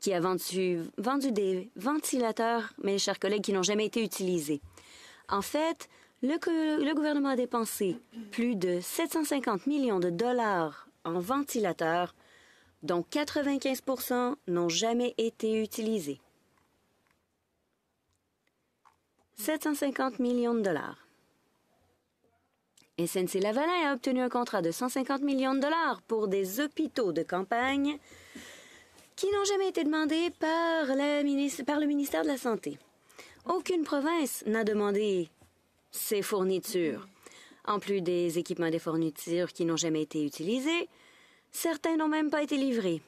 qui a vendu, vendu des ventilateurs, mes chers collègues, qui n'ont jamais été utilisés. En fait, le, gouvernement a dépensé plus de 750 millions de dollars en ventilateurs, dont 95 n'ont jamais été utilisés. 750 millions de dollars. SNC-Lavalin a obtenu un contrat de 150 millions de dollars pour des hôpitaux de campagne qui n'ont jamais été demandés par le ministère de la Santé. Aucune province n'a demandé ces fournitures. En plus des équipements des fournitures qui n'ont jamais été utilisés, certains n'ont même pas été livrés.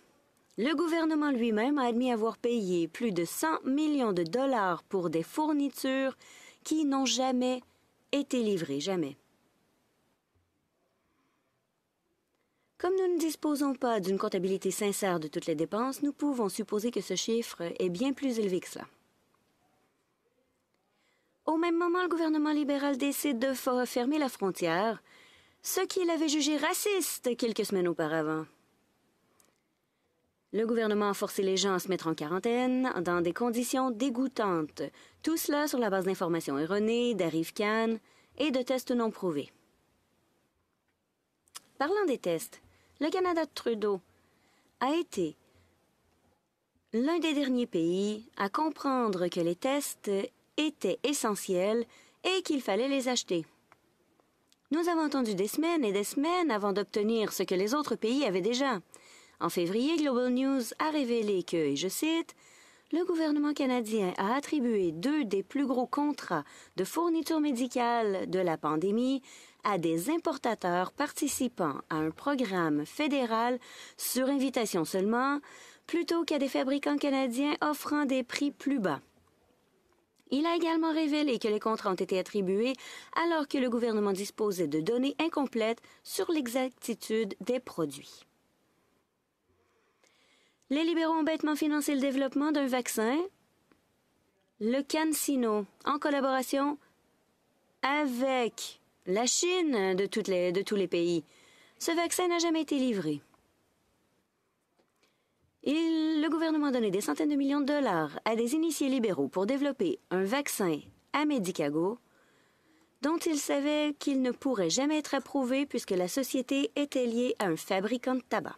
Le gouvernement lui-même a admis avoir payé plus de 100 millions de dollars pour des fournitures qui n'ont jamais été livrées, jamais. Comme nous ne disposons pas d'une comptabilité sincère de toutes les dépenses, nous pouvons supposer que ce chiffre est bien plus élevé que cela. Au même moment, le gouvernement libéral décide de fermer la frontière, ce qu'il avait jugé raciste quelques semaines auparavant. Le gouvernement a forcé les gens à se mettre en quarantaine dans des conditions dégoûtantes, tout cela sur la base d'informations erronées, d'arrives cannes et de tests non prouvés. Parlant des tests, le Canada de Trudeau a été l'un des derniers pays à comprendre que les tests étaient essentielles et qu'il fallait les acheter. Nous avons attendu des semaines et des semaines avant d'obtenir ce que les autres pays avaient déjà. En février, Global News a révélé que, et je cite, le gouvernement canadien a attribué deux des plus gros contrats de fourniture médicale de la pandémie à des importateurs participant à un programme fédéral sur invitation seulement, plutôt qu'à des fabricants canadiens offrant des prix plus bas. Il a également révélé que les contrats ont été attribués alors que le gouvernement disposait de données incomplètes sur l'exactitude des produits. Les libéraux ont bêtement financé le développement d'un vaccin, le CanSino, en collaboration avec la Chine de, de tous les pays. Ce vaccin n'a jamais été livré le gouvernement a donné des centaines de millions de dollars à des initiés libéraux pour développer un vaccin à Medicago dont il savait qu'il ne pourrait jamais être approuvé puisque la société était liée à un fabricant de tabac.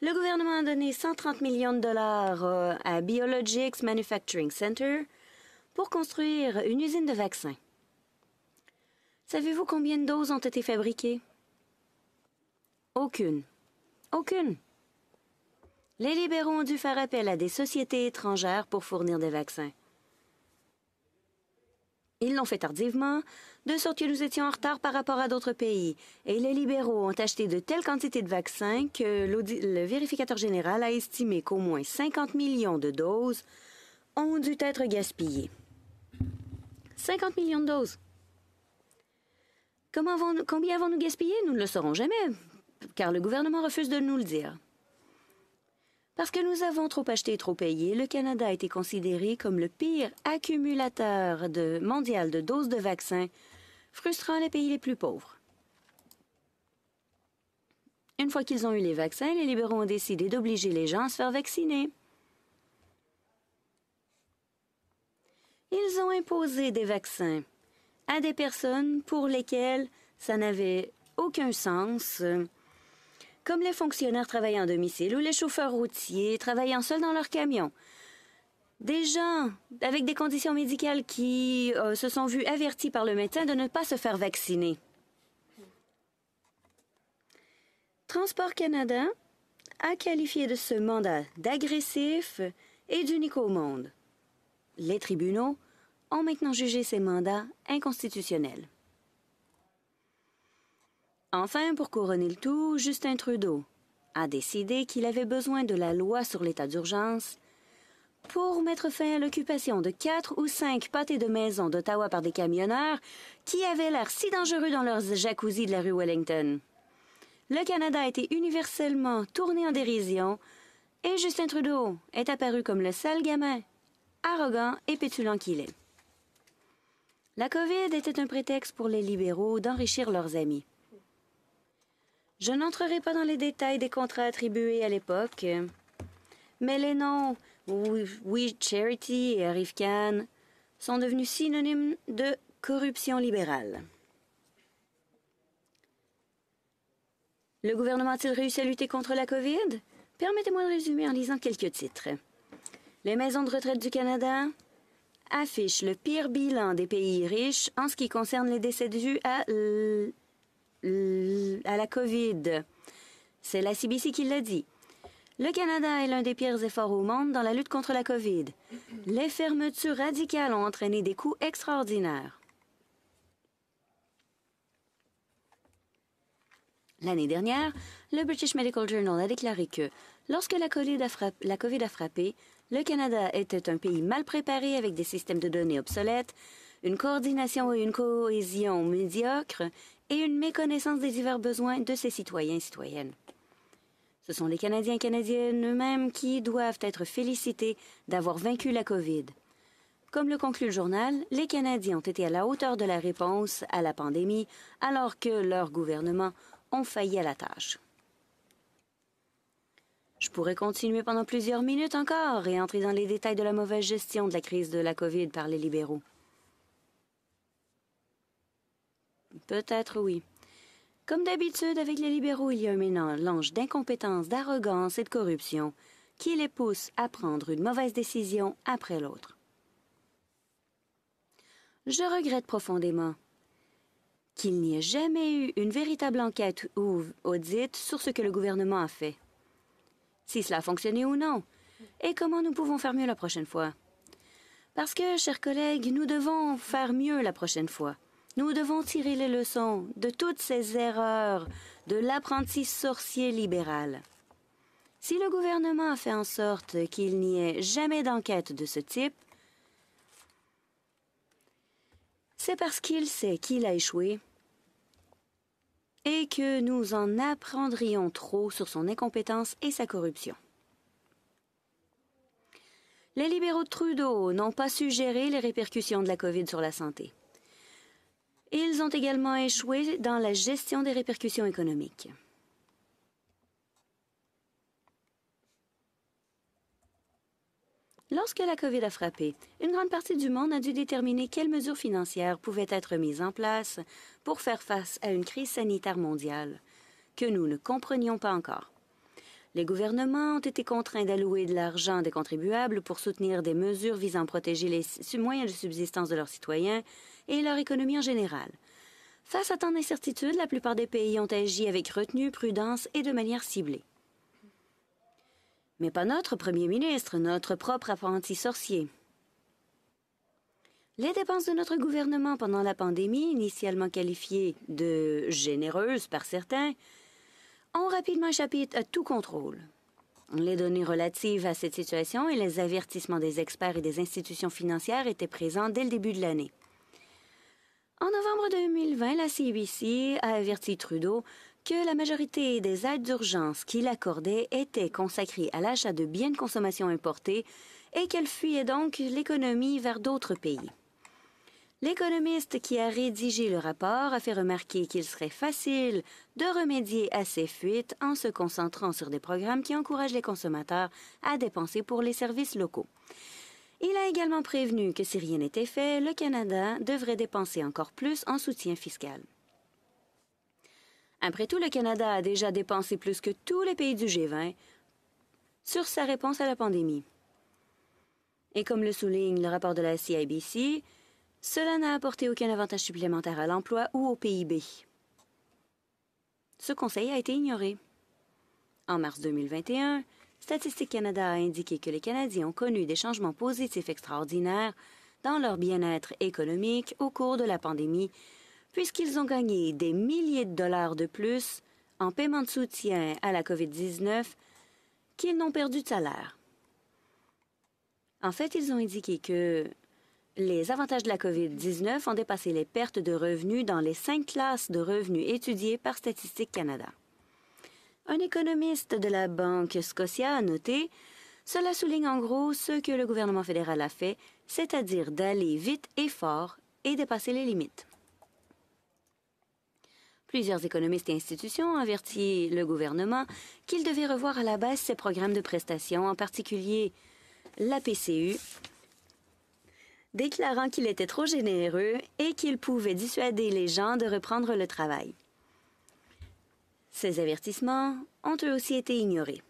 Le gouvernement a donné 130 millions de dollars euh, à Biologics Manufacturing Center pour construire une usine de vaccins. Savez-vous combien de doses ont été fabriquées? Aucune. Aucune. Les libéraux ont dû faire appel à des sociétés étrangères pour fournir des vaccins. Ils l'ont fait tardivement, de sorte que nous étions en retard par rapport à d'autres pays, et les libéraux ont acheté de telles quantités de vaccins que le vérificateur général a estimé qu'au moins 50 millions de doses ont dû être gaspillées. 50 millions de doses. combien avons-nous gaspillé Nous ne le saurons jamais, car le gouvernement refuse de nous le dire. Parce que nous avons trop acheté et trop payé, le Canada a été considéré comme le pire accumulateur mondial de doses de vaccins, frustrant les pays les plus pauvres. Une fois qu'ils ont eu les vaccins, les libéraux ont décidé d'obliger les gens à se faire vacciner. Ils ont imposé des vaccins à des personnes pour lesquelles ça n'avait aucun sens euh, comme les fonctionnaires travaillant à domicile ou les chauffeurs routiers travaillant seuls dans leur camion. Des gens avec des conditions médicales qui euh, se sont vus avertis par le médecin de ne pas se faire vacciner. Transport Canada a qualifié de ce mandat d'agressif et d'unique au monde. Les tribunaux ont maintenant jugé ces mandats inconstitutionnels. Enfin, pour couronner le tout, Justin Trudeau a décidé qu'il avait besoin de la loi sur l'état d'urgence pour mettre fin à l'occupation de quatre ou cinq pâtés de maisons d'Ottawa par des camionneurs qui avaient l'air si dangereux dans leurs jacuzzis de la rue Wellington. Le Canada a été universellement tourné en dérision et Justin Trudeau est apparu comme le sale gamin, arrogant et pétulant qu'il est. La COVID était un prétexte pour les libéraux d'enrichir leurs amis. Je n'entrerai pas dans les détails des contrats attribués à l'époque, mais les noms We Charity et Arif Khan sont devenus synonymes de corruption libérale. Le gouvernement a-t-il réussi à lutter contre la COVID Permettez-moi de résumer en lisant quelques titres. Les maisons de retraite du Canada affichent le pire bilan des pays riches en ce qui concerne les décès dus à à la COVID. C'est la CBC qui l'a dit. Le Canada est l'un des pires efforts au monde dans la lutte contre la COVID. Les fermetures radicales ont entraîné des coûts extraordinaires. L'année dernière, le British Medical Journal a déclaré que lorsque la COVID a, frappé, le Canada était un pays mal préparé avec des systèmes de données obsolètes, une coordination et une cohésion médiocres et une méconnaissance des divers besoins de ses citoyens et citoyennes. Ce sont les Canadiens et Canadiennes eux-mêmes qui doivent être félicités d'avoir vaincu la COVID. Comme le conclut le journal, les Canadiens ont été à la hauteur de la réponse à la pandémie alors que leurs gouvernements ont failli à la tâche. Je pourrais continuer pendant plusieurs minutes encore et entrer dans les détails de la mauvaise gestion de la crise de la COVID par les libéraux. Peut-être oui. Comme d'habitude avec les libéraux, il y a un mélange d'incompétence, d'arrogance et de corruption qui les pousse à prendre une mauvaise décision après l'autre. Je regrette profondément qu'il n'y ait jamais eu une véritable enquête ou audit sur ce que le gouvernement a fait. Si cela a fonctionné ou non, et comment nous pouvons faire mieux la prochaine fois. Parce que, chers collègues, nous devons faire mieux la prochaine fois. Nous devons tirer les leçons de toutes ces erreurs de l'apprenti sorcier libéral. Si le gouvernement a fait en sorte qu'il n'y ait jamais d'enquête de ce type, c'est parce qu'il sait qu'il a échoué et que nous en apprendrions trop sur son incompétence et sa corruption. Les libéraux de Trudeau n'ont pas su gérer les répercussions de la COVID sur la santé. Ils ont également échoué dans la gestion des répercussions économiques. Lorsque la COVID a frappé, une grande partie du monde a dû déterminer quelles mesures financières pouvaient être mises en place pour faire face à une crise sanitaire mondiale que nous ne comprenions pas encore. Les gouvernements ont été contraints d'allouer de l'argent des contribuables pour soutenir des mesures visant à protéger les moyens de subsistance de leurs citoyens et leur économie en général. Face à tant d'incertitudes, la plupart des pays ont agi avec retenue, prudence et de manière ciblée. Mais pas notre premier ministre, notre propre apprenti sorcier. Les dépenses de notre gouvernement pendant la pandémie, initialement qualifiées de généreuses par certains, ont rapidement échappé à tout contrôle. Les données relatives à cette situation et les avertissements des experts et des institutions financières étaient présents dès le début de l'année. En novembre 2020, la CBC a averti Trudeau que la majorité des aides d'urgence qu'il accordait étaient consacrées à l'achat de biens de consommation importés et qu'elle fuyait donc l'économie vers d'autres pays. L'économiste qui a rédigé le rapport a fait remarquer qu'il serait facile de remédier à ces fuites en se concentrant sur des programmes qui encouragent les consommateurs à dépenser pour les services locaux. Il a également prévenu que si rien n'était fait, le Canada devrait dépenser encore plus en soutien fiscal. Après tout, le Canada a déjà dépensé plus que tous les pays du G20 sur sa réponse à la pandémie. Et comme le souligne le rapport de la CIBC, cela n'a apporté aucun avantage supplémentaire à l'emploi ou au PIB. Ce conseil a été ignoré. En mars 2021, Statistique Canada a indiqué que les Canadiens ont connu des changements positifs extraordinaires dans leur bien-être économique au cours de la pandémie, puisqu'ils ont gagné des milliers de dollars de plus en paiement de soutien à la COVID-19 qu'ils n'ont perdu de salaire. En fait, ils ont indiqué que les avantages de la COVID-19 ont dépassé les pertes de revenus dans les cinq classes de revenus étudiées par Statistique Canada. Un économiste de la Banque Scotia a noté Cela souligne en gros ce que le gouvernement fédéral a fait, c'est-à-dire d'aller vite et fort et dépasser les limites. Plusieurs économistes et institutions ont averti le gouvernement qu'il devait revoir à la baisse ses programmes de prestations, en particulier la PCU, déclarant qu'il était trop généreux et qu'il pouvait dissuader les gens de reprendre le travail. Ces avertissements ont eux aussi été ignorés.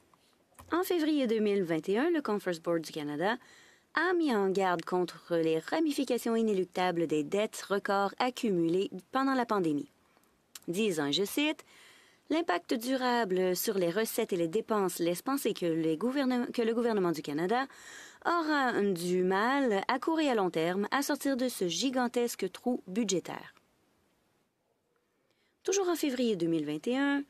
En février 2021, le Conference Board du Canada a mis en garde contre les ramifications inéluctables des dettes records accumulées pendant la pandémie. Disant, je cite, L'impact durable sur les recettes et les dépenses laisse penser que, le gouvernement du Canada aura du mal à courir à long terme à sortir de ce gigantesque trou budgétaire. Toujours en février 2021,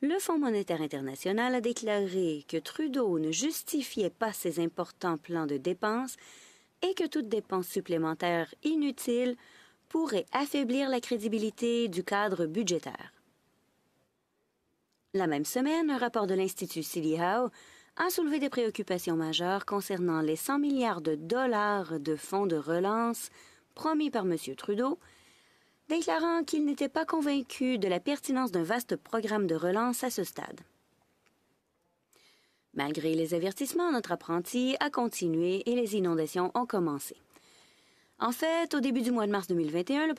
le Fonds monétaire international a déclaré que Trudeau ne justifiait pas ses importants plans de dépenses et que toute dépense supplémentaire inutile pourrait affaiblir la crédibilité du cadre budgétaire. La même semaine, un rapport de l'Institut Silly Howe a soulevé des préoccupations majeures concernant les 100 milliards de dollars de fonds de relance promis par M. Trudeau déclarant qu'il n'était pas convaincu de la pertinence d'un vaste programme de relance à ce stade. Malgré les avertissements, notre apprenti a continué et les inondations ont commencé. En fait, au début du mois de mars 2021, le,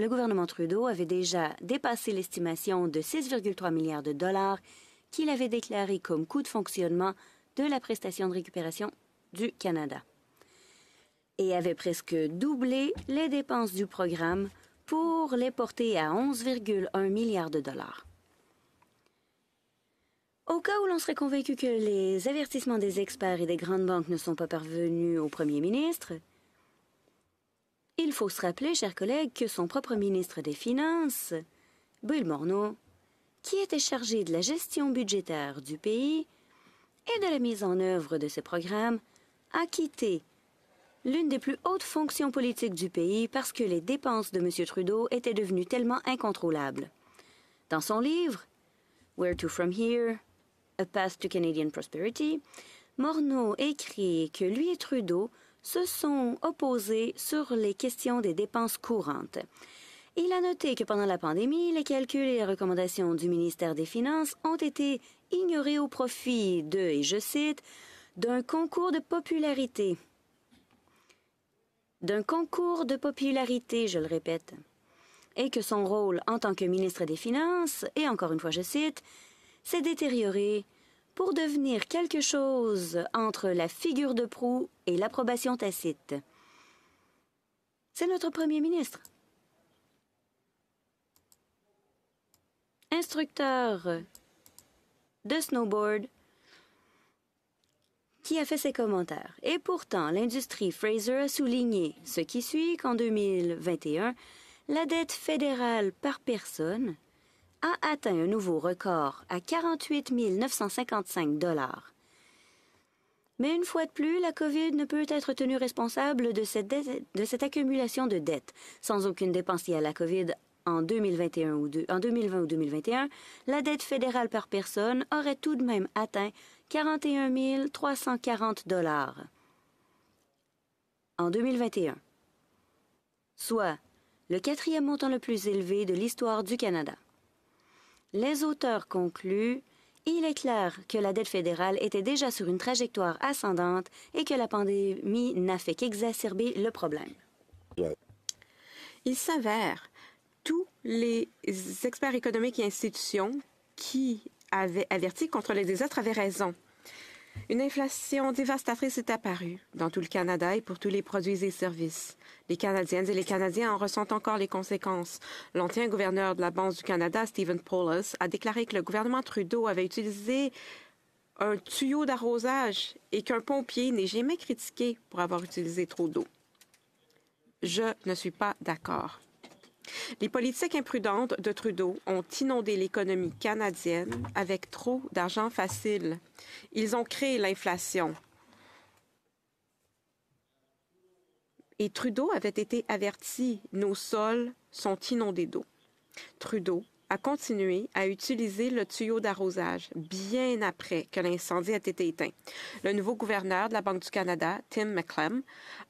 le gouvernement Trudeau avait déjà dépassé l'estimation de 6,3 milliards de dollars qu'il avait déclaré comme coût de fonctionnement de la prestation de récupération du Canada et avait presque doublé les dépenses du programme pour les porter à 11,1 milliards de dollars. Au cas où l'on serait convaincu que les avertissements des experts et des grandes banques ne sont pas parvenus au Premier ministre, il faut se rappeler, chers collègues, que son propre ministre des Finances, Bill Morneau, qui était chargé de la gestion budgétaire du pays et de la mise en œuvre de ses programmes, a quitté l'une des plus hautes fonctions politiques du pays parce que les dépenses de M. Trudeau étaient devenues tellement incontrôlables. Dans son livre Where to From Here? A Path to Canadian Prosperity, Morneau écrit que lui et Trudeau se sont opposés sur les questions des dépenses courantes. Il a noté que pendant la pandémie, les calculs et les recommandations du ministère des Finances ont été ignorés au profit de, et je cite, d'un concours de popularité d'un concours de popularité, je le répète, et que son rôle en tant que ministre des Finances, et encore une fois je cite, s'est détérioré pour devenir quelque chose entre la figure de proue et l'approbation tacite. C'est notre premier ministre. Instructeur de snowboard qui a fait ces commentaires. Et pourtant, l'industrie Fraser a souligné, ce qui suit qu'en 2021, la dette fédérale par personne a atteint un nouveau record à 48 955 dollars. Mais une fois de plus, la COVID ne peut être tenue responsable de cette, accumulation de dettes. Sans aucune dépense liée à la COVID en, 2021 ou en 2020 ou 2021, la dette fédérale par personne aurait tout de même atteint 41 340 en 2021, soit le quatrième montant le plus élevé de l'histoire du Canada. Les auteurs concluent il est clair que la dette fédérale était déjà sur une trajectoire ascendante et que la pandémie n'a fait qu'exacerber le problème. Il s'avère, tous les experts économiques et institutions qui avait averti contre les désastres avait raison. Une inflation dévastatrice est apparue dans tout le Canada et pour tous les produits et services. Les Canadiennes et les Canadiens en ressentent encore les conséquences. L'ancien gouverneur de la Banque du Canada, Stephen Paulus, a déclaré que le gouvernement Trudeau avait utilisé un tuyau d'arrosage et qu'un pompier n'est jamais critiqué pour avoir utilisé trop d'eau. Je ne suis pas d'accord. Les politiques imprudentes de Trudeau ont inondé l'économie canadienne avec trop d'argent facile. Ils ont créé l'inflation. Et Trudeau avait été averti, nos sols sont inondés d'eau. Trudeau a continué à utiliser le tuyau d'arrosage bien après que l'incendie ait été éteint. Le nouveau gouverneur de la Banque du Canada, Tim McClem,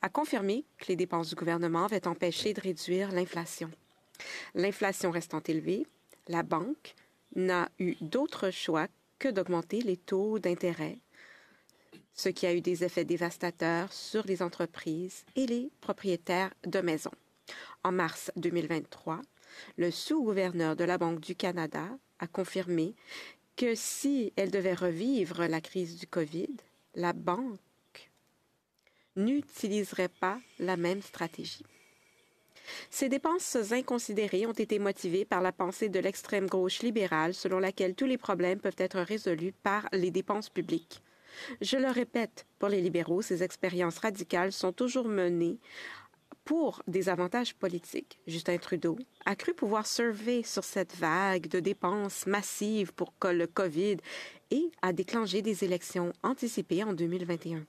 a confirmé que les dépenses du gouvernement avaient empêché de réduire l'inflation. L'inflation restant élevée, la banque n'a eu d'autre choix que d'augmenter les taux d'intérêt, ce qui a eu des effets dévastateurs sur les entreprises et les propriétaires de maisons. En mars 2023, le sous-gouverneur de la Banque du Canada a confirmé que si elle devait revivre la crise du COVID, la banque n'utiliserait pas la même stratégie. Ces dépenses inconsidérées ont été motivées par la pensée de l'extrême gauche libérale selon laquelle tous les problèmes peuvent être résolus par les dépenses publiques. Je le répète, pour les libéraux, ces expériences radicales sont toujours menées pour des avantages politiques. Justin Trudeau a cru pouvoir surveiller sur cette vague de dépenses massives pour le COVID et a déclenché des élections anticipées en 2021.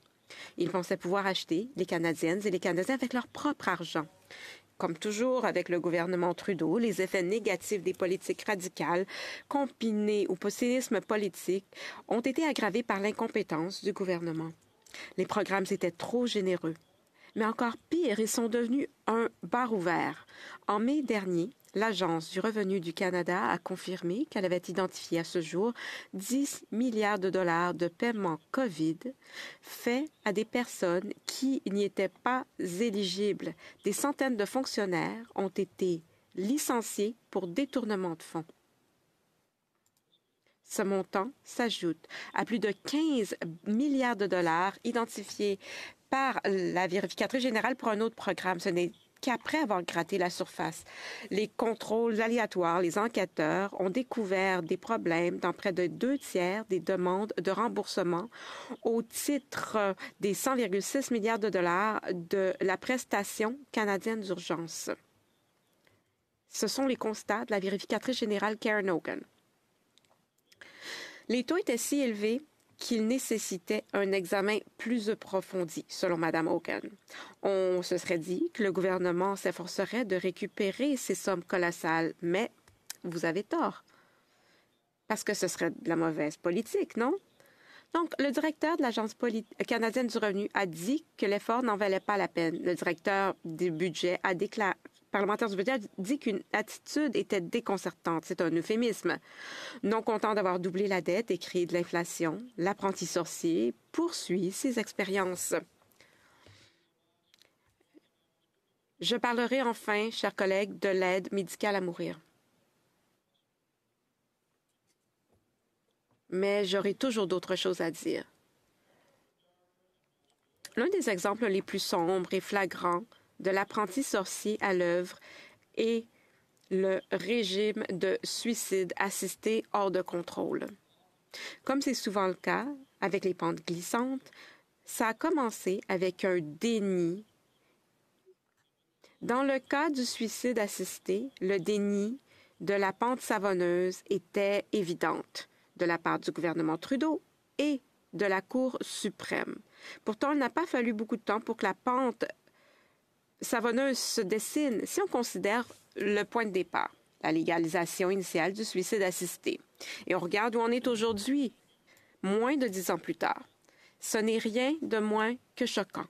Il pensait pouvoir acheter les Canadiennes et les Canadiens avec leur propre argent. Comme toujours avec le gouvernement Trudeau, les effets négatifs des politiques radicales, combinés au populisme politique, ont été aggravés par l'incompétence du gouvernement. Les programmes étaient trop généreux. Mais encore pire, ils sont devenus un bar ouvert. En mai dernier, L'Agence du revenu du Canada a confirmé qu'elle avait identifié à ce jour 10 milliards de dollars de paiements COVID faits à des personnes qui n'y étaient pas éligibles. Des centaines de fonctionnaires ont été licenciés pour détournement de fonds. Ce montant s'ajoute à plus de 15 milliards de dollars identifiés par la vérificatrice générale pour un autre programme qu'après avoir gratté la surface. Les contrôles aléatoires, les enquêteurs ont découvert des problèmes dans près de deux tiers des demandes de remboursement au titre euh, des 100,6 milliards de dollars de la prestation canadienne d'urgence. Ce sont les constats de la vérificatrice générale Karen Hogan. Les taux étaient si élevés qu'il nécessitait un examen plus approfondi, selon Mme Hogan. On se serait dit que le gouvernement s'efforcerait de récupérer ces sommes colossales, mais vous avez tort. Parce que ce serait de la mauvaise politique, non? Donc, le directeur de l'Agence canadienne du revenu a dit que l'effort n'en valait pas la peine. Le directeur des budgets a déclaré parlementaire du budget dit qu'une attitude était déconcertante. C'est un euphémisme. Non content d'avoir doublé la dette et créé de l'inflation, l'apprenti sorcier poursuit ses expériences. Je parlerai enfin, chers collègues, de l'aide médicale à mourir. Mais j'aurai toujours d'autres choses à dire. L'un des exemples les plus sombres et flagrants de l'apprenti sorcier à l'œuvre et le régime de suicide assisté hors de contrôle. Comme c'est souvent le cas avec les pentes glissantes, ça a commencé avec un déni. Dans le cas du suicide assisté, le déni de la pente savonneuse était évidente de la part du gouvernement Trudeau et de la Cour suprême. Pourtant, il n'a pas fallu beaucoup de temps pour que la pente savonneuse se dessine si on considère le point de départ, la légalisation initiale du suicide assisté. Et on regarde où on est aujourd'hui, moins de dix ans plus tard. Ce n'est rien de moins que choquant.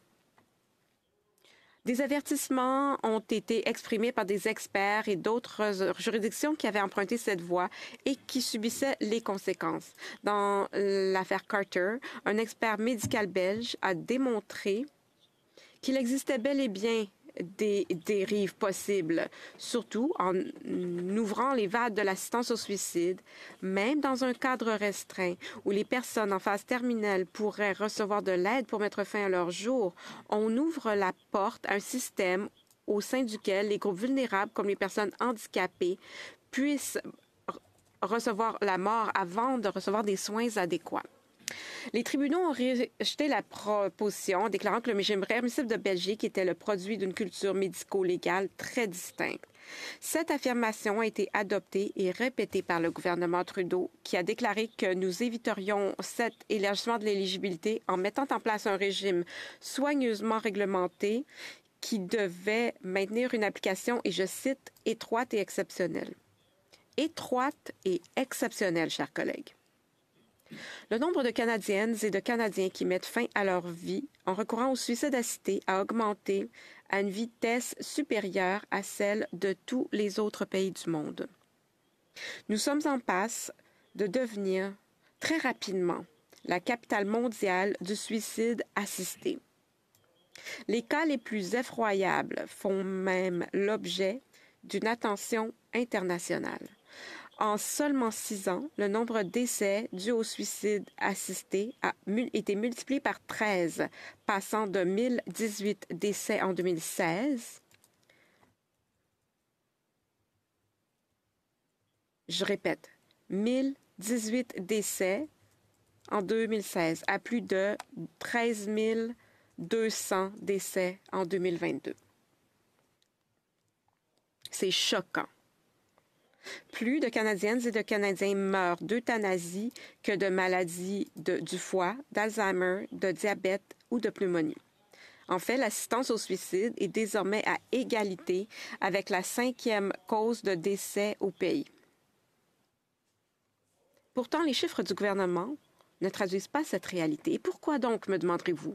Des avertissements ont été exprimés par des experts et d'autres juridictions qui avaient emprunté cette voie et qui subissaient les conséquences. Dans l'affaire Carter, un expert médical belge a démontré qu'il existait bel et bien des dérives possibles, surtout en ouvrant les vagues de l'assistance au suicide, même dans un cadre restreint où les personnes en phase terminale pourraient recevoir de l'aide pour mettre fin à leur jour, on ouvre la porte à un système au sein duquel les groupes vulnérables comme les personnes handicapées puissent recevoir la mort avant de recevoir des soins adéquats. Les tribunaux ont rejeté la proposition déclarant que le régime permissif de Belgique était le produit d'une culture médico-légale très distincte. Cette affirmation a été adoptée et répétée par le gouvernement Trudeau, qui a déclaré que nous éviterions cet élargissement de l'éligibilité en mettant en place un régime soigneusement réglementé qui devait maintenir une application, et je cite, étroite et exceptionnelle. Étroite et exceptionnelle, chers collègues. Le nombre de Canadiennes et de Canadiens qui mettent fin à leur vie en recourant au suicide assisté a augmenté à une vitesse supérieure à celle de tous les autres pays du monde. Nous sommes en passe de devenir très rapidement la capitale mondiale du suicide assisté. Les cas les plus effroyables font même l'objet d'une attention internationale en seulement six ans, le nombre d'essais dus au suicide assisté a été multiplié par 13, passant de 1018 décès en 2016. Je répète, 1018 décès en 2016 à plus de 13 200 décès en 2022. C'est choquant. Plus de Canadiennes et de Canadiens meurent d'euthanasie que de maladies du foie, d'Alzheimer, de diabète ou de pneumonie. En fait, l'assistance au suicide est désormais à égalité avec la cinquième cause de décès au pays. Pourtant, les chiffres du gouvernement ne traduisent pas cette réalité. Et pourquoi donc, me demanderez-vous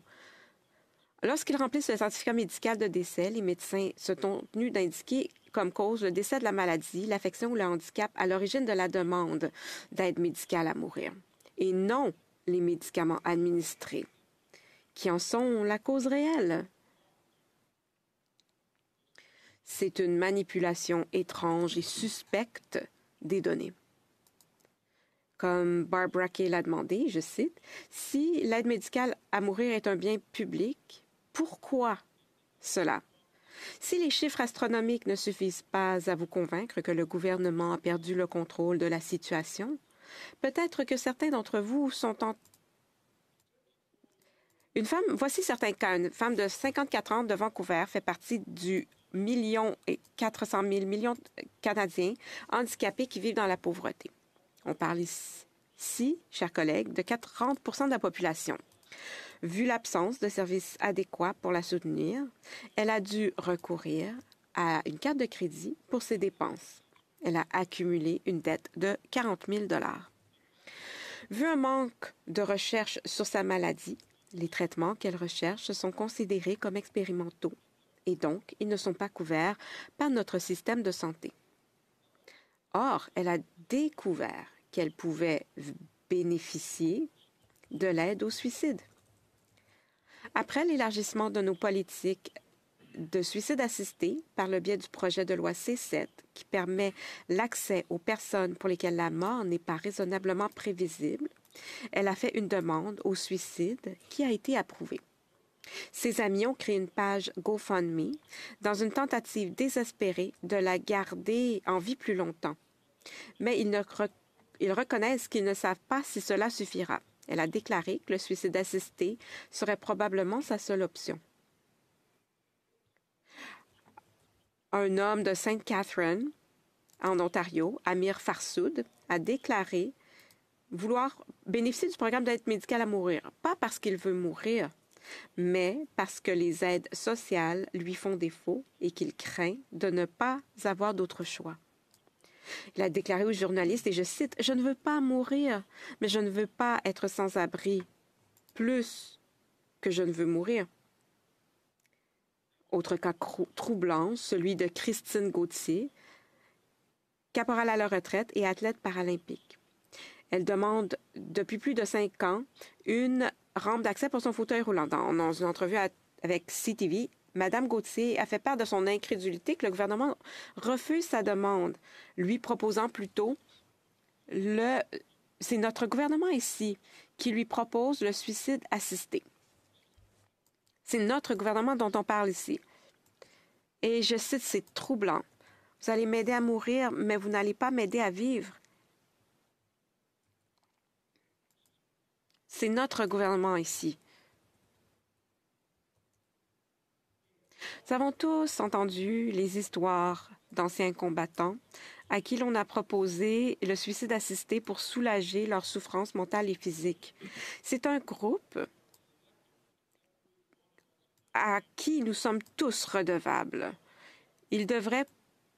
Lorsqu'ils remplissent le certificat médical de décès, les médecins se sont tenus d'indiquer comme cause le décès de la maladie, l'affection ou le handicap à l'origine de la demande d'aide médicale à mourir, et non les médicaments administrés, qui en sont la cause réelle. C'est une manipulation étrange et suspecte des données. Comme Barbara Kay l'a demandé, je cite, Si l'aide médicale à mourir est un bien public, pourquoi cela. Si les chiffres astronomiques ne suffisent pas à vous convaincre que le gouvernement a perdu le contrôle de la situation, peut-être que certains d'entre vous sont en une femme, voici certains cas. Une femme de 54 ans de Vancouver fait partie du million et 400 000 millions de Canadiens handicapés qui vivent dans la pauvreté. On parle ici, chers collègues, de 40 de la population. Vu l'absence de services adéquats pour la soutenir, elle a dû recourir à une carte de crédit pour ses dépenses. Elle a accumulé une dette de 40 000 Vu un manque de recherche sur sa maladie, les traitements qu'elle recherche sont considérés comme expérimentaux et donc ils ne sont pas couverts par notre système de santé. Or, elle a découvert qu'elle pouvait bénéficier de l'aide au suicide. Après l'élargissement de nos politiques de suicide assisté par le biais du projet de loi C7 qui permet l'accès aux personnes pour lesquelles la mort n'est pas raisonnablement prévisible, elle a fait une demande au suicide qui a été approuvée. Ses amis ont créé une page GoFundMe dans une tentative désespérée de la garder en vie plus longtemps. Mais ils, reconnaissent qu'ils ne savent pas si cela suffira. Elle a déclaré que le suicide assisté serait probablement sa seule option. Un homme de Sainte Catherine, en Ontario, Amir Farsoud, a déclaré vouloir bénéficier du programme d'aide médicale à mourir, pas parce qu'il veut mourir, mais parce que les aides sociales lui font défaut et qu'il craint de ne pas avoir d'autre choix. Il a déclaré aux journalistes, et je cite, Je ne veux pas mourir, mais je ne veux pas être sans abri, plus que je ne veux mourir. Autre cas troublant, celui de Christine Gauthier, caporal à la retraite et athlète paralympique. Elle demande depuis plus de cinq ans une rampe d'accès pour son fauteuil roulant. Dans, une entrevue avec CTV, Madame Gauthier a fait part de son incrédulité que le gouvernement refuse sa demande, lui proposant plutôt le c'est notre gouvernement ici qui lui propose le suicide assisté. C'est notre gouvernement dont on parle ici. Et je cite, c'est troublant. Vous allez m'aider à mourir, mais vous n'allez pas m'aider à vivre. C'est notre gouvernement ici. Nous avons tous entendu les histoires d'anciens combattants à qui l'on a proposé le suicide assisté pour soulager leurs souffrances mentales et physiques. C'est un groupe à qui nous sommes tous redevables. Ils devraient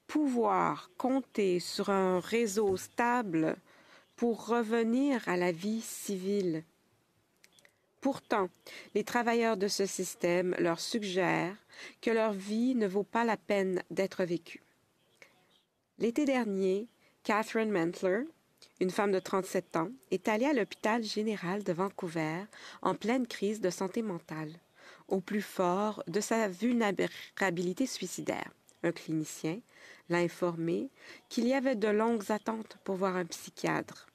pouvoir compter sur un réseau stable pour revenir à la vie civile. Pourtant, les travailleurs de ce système leur suggèrent que leur vie ne vaut pas la peine d'être vécue. L'été dernier, Catherine Mentler, une femme de 37 ans, est allée à l'hôpital général de Vancouver en pleine crise de santé mentale, au plus fort de sa vulnérabilité suicidaire. Un clinicien l'a informé qu'il y avait de longues attentes pour voir un psychiatre,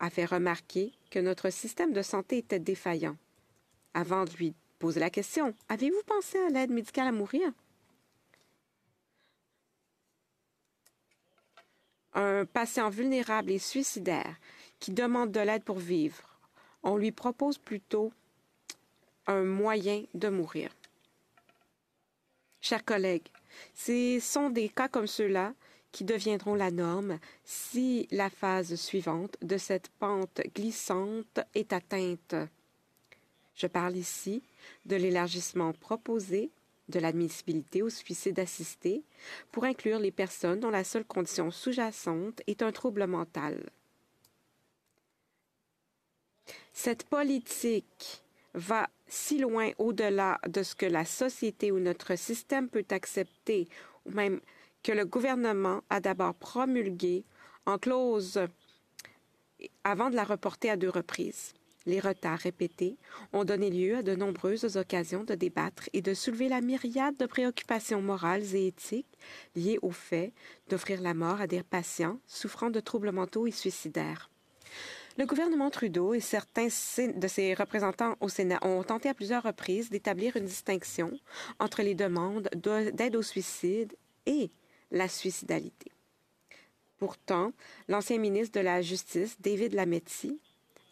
a fait remarquer que notre système de santé était défaillant. Avant de lui poser la question, avez-vous pensé à l'aide médicale à mourir? Un patient vulnérable et suicidaire qui demande de l'aide pour vivre, on lui propose plutôt un moyen de mourir. Chers collègues, ce sont des cas comme ceux-là qui deviendront la norme si la phase suivante de cette pente glissante est atteinte. Je parle ici de l'élargissement proposé de l'admissibilité au suicide assisté pour inclure les personnes dont la seule condition sous-jacente est un trouble mental. Cette politique va si loin au-delà de ce que la société ou notre système peut accepter ou même que le gouvernement a d'abord promulgué en clause avant de la reporter à deux reprises. Les retards répétés ont donné lieu à de nombreuses occasions de débattre et de soulever la myriade de préoccupations morales et éthiques liées au fait d'offrir la mort à des patients souffrant de troubles mentaux et suicidaires. Le gouvernement Trudeau et certains de ses représentants au Sénat ont tenté à plusieurs reprises d'établir une distinction entre les demandes d'aide au suicide et la suicidalité. Pourtant, l'ancien ministre de la Justice, David Lametti,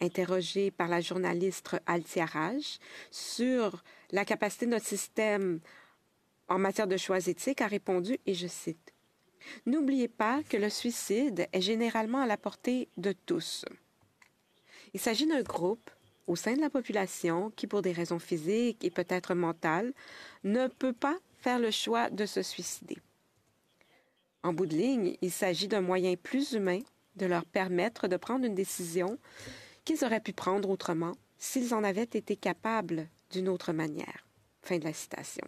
interrogé par la journaliste Altiaraj sur la capacité de notre système en matière de choix éthiques, a répondu, et je cite, N'oubliez pas que le suicide est généralement à la portée de tous. Il s'agit d'un groupe au sein de la population qui, pour des raisons physiques et peut-être mentales, ne peut pas faire le choix de se suicider. En bout de ligne, il s'agit d'un moyen plus humain de leur permettre de prendre une décision qu'ils auraient pu prendre autrement s'ils en avaient été capables d'une autre manière. Fin de la citation.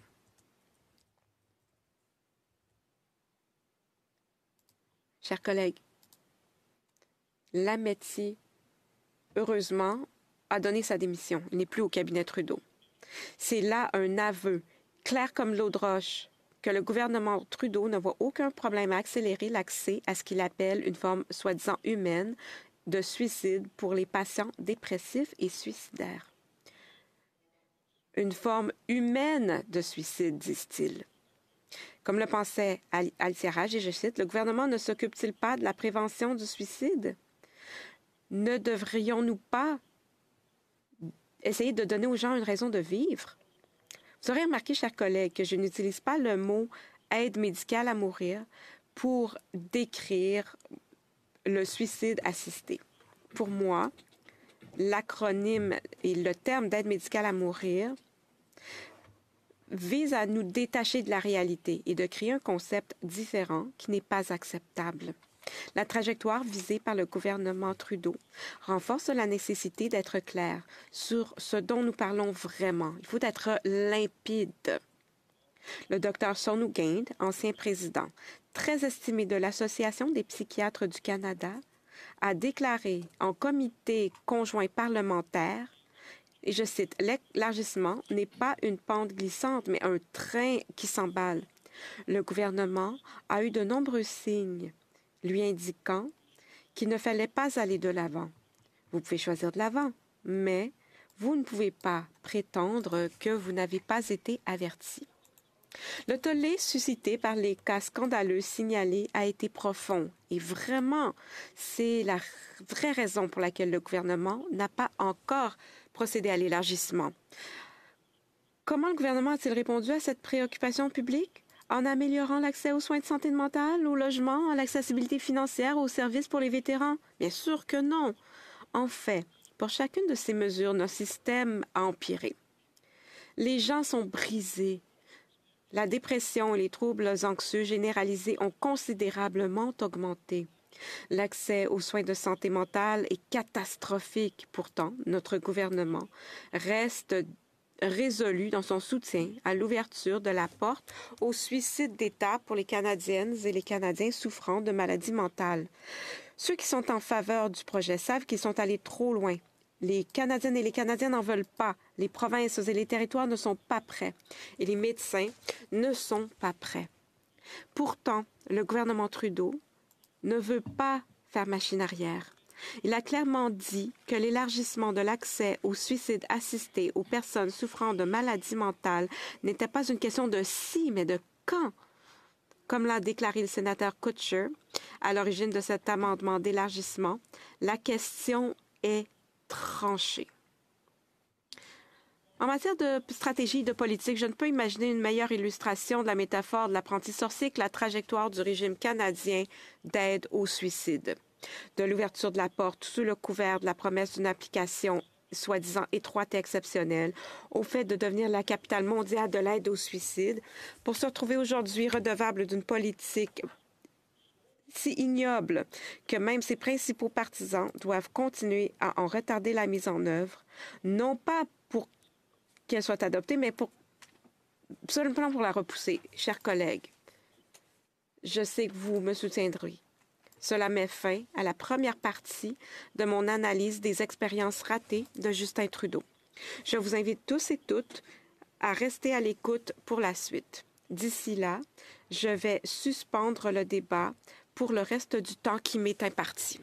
Chers collègues, Lametti, heureusement, a donné sa démission. Il n'est plus au cabinet Trudeau. C'est là un aveu, clair comme l'eau de roche, que le gouvernement Trudeau ne voit aucun problème à accélérer l'accès à ce qu'il appelle une forme soi-disant humaine de suicide pour les patients dépressifs et suicidaires. Une forme humaine de suicide, disent-ils. Comme le pensait Altiarage, et je cite, le gouvernement ne s'occupe-t-il pas de la prévention du suicide? Ne devrions-nous pas essayer de donner aux gens une raison de vivre? Vous aurez remarqué, chers collègues, que je n'utilise pas le mot aide médicale à mourir pour décrire le suicide assisté. Pour moi, l'acronyme et le terme d'aide médicale à mourir vise à nous détacher de la réalité et de créer un concept différent qui n'est pas acceptable. La trajectoire visée par le gouvernement Trudeau renforce la nécessité d'être clair sur ce dont nous parlons vraiment. Il faut être limpide. Le docteur Sonu ancien président, très estimé de l'Association des psychiatres du Canada, a déclaré en comité conjoint parlementaire et je cite, l'élargissement n'est pas une pente glissante, mais un train qui s'emballe. Le gouvernement a eu de nombreux signes lui indiquant qu'il ne fallait pas aller de l'avant. Vous pouvez choisir de l'avant, mais vous ne pouvez pas prétendre que vous n'avez pas été averti. Le tollé suscité par les cas scandaleux signalés a été profond et vraiment, c'est la vraie raison pour laquelle le gouvernement n'a pas encore procédé à l'élargissement. Comment le gouvernement a-t-il répondu à cette préoccupation publique en améliorant l'accès aux soins de santé mentale, au logement, à l'accessibilité financière, aux services pour les vétérans? Bien sûr que non. En fait, pour chacune de ces mesures, notre système a empiré. Les gens sont brisés. La dépression et les troubles anxieux généralisés ont considérablement augmenté. L'accès aux soins de santé mentale est catastrophique. Pourtant, notre gouvernement reste résolu dans son soutien à l'ouverture de la porte au suicide d'État pour les Canadiennes et les Canadiens souffrant de maladies mentales. Ceux qui sont en faveur du projet savent qu'ils sont allés trop loin. Les Canadiennes et les Canadiens n'en veulent pas. Les provinces et les territoires ne sont pas prêts. Et les médecins ne sont pas prêts. Pourtant, le gouvernement Trudeau ne veut pas faire machine arrière. Il a clairement dit que l'élargissement de l'accès au suicide assisté aux personnes souffrant de maladies mentales n'était pas une question de si, mais de quand. Comme l'a déclaré le sénateur Kutcher à l'origine de cet amendement d'élargissement, la question est tranchée. En matière de stratégie et de politique, je ne peux imaginer une meilleure illustration de la métaphore de l'apprenti sorcier que la trajectoire du régime canadien d'aide au suicide de l'ouverture de la porte sous le couvert de la promesse d'une application soi-disant étroite et exceptionnelle, au fait de devenir la capitale mondiale de l'aide au suicide, pour se retrouver aujourd'hui redevable d'une politique si ignoble que même ses principaux partisans doivent continuer à en retarder la mise en œuvre, non pas pour qu'elle soit adoptée, mais pour seulement pour la repousser. Chers collègues, je sais que vous me soutiendrez. Cela met fin à la première partie de mon analyse des expériences ratées de Justin Trudeau. Je vous invite tous et toutes à rester à l'écoute pour la suite. D'ici là, je vais suspendre le débat pour le reste du temps qui m'est imparti.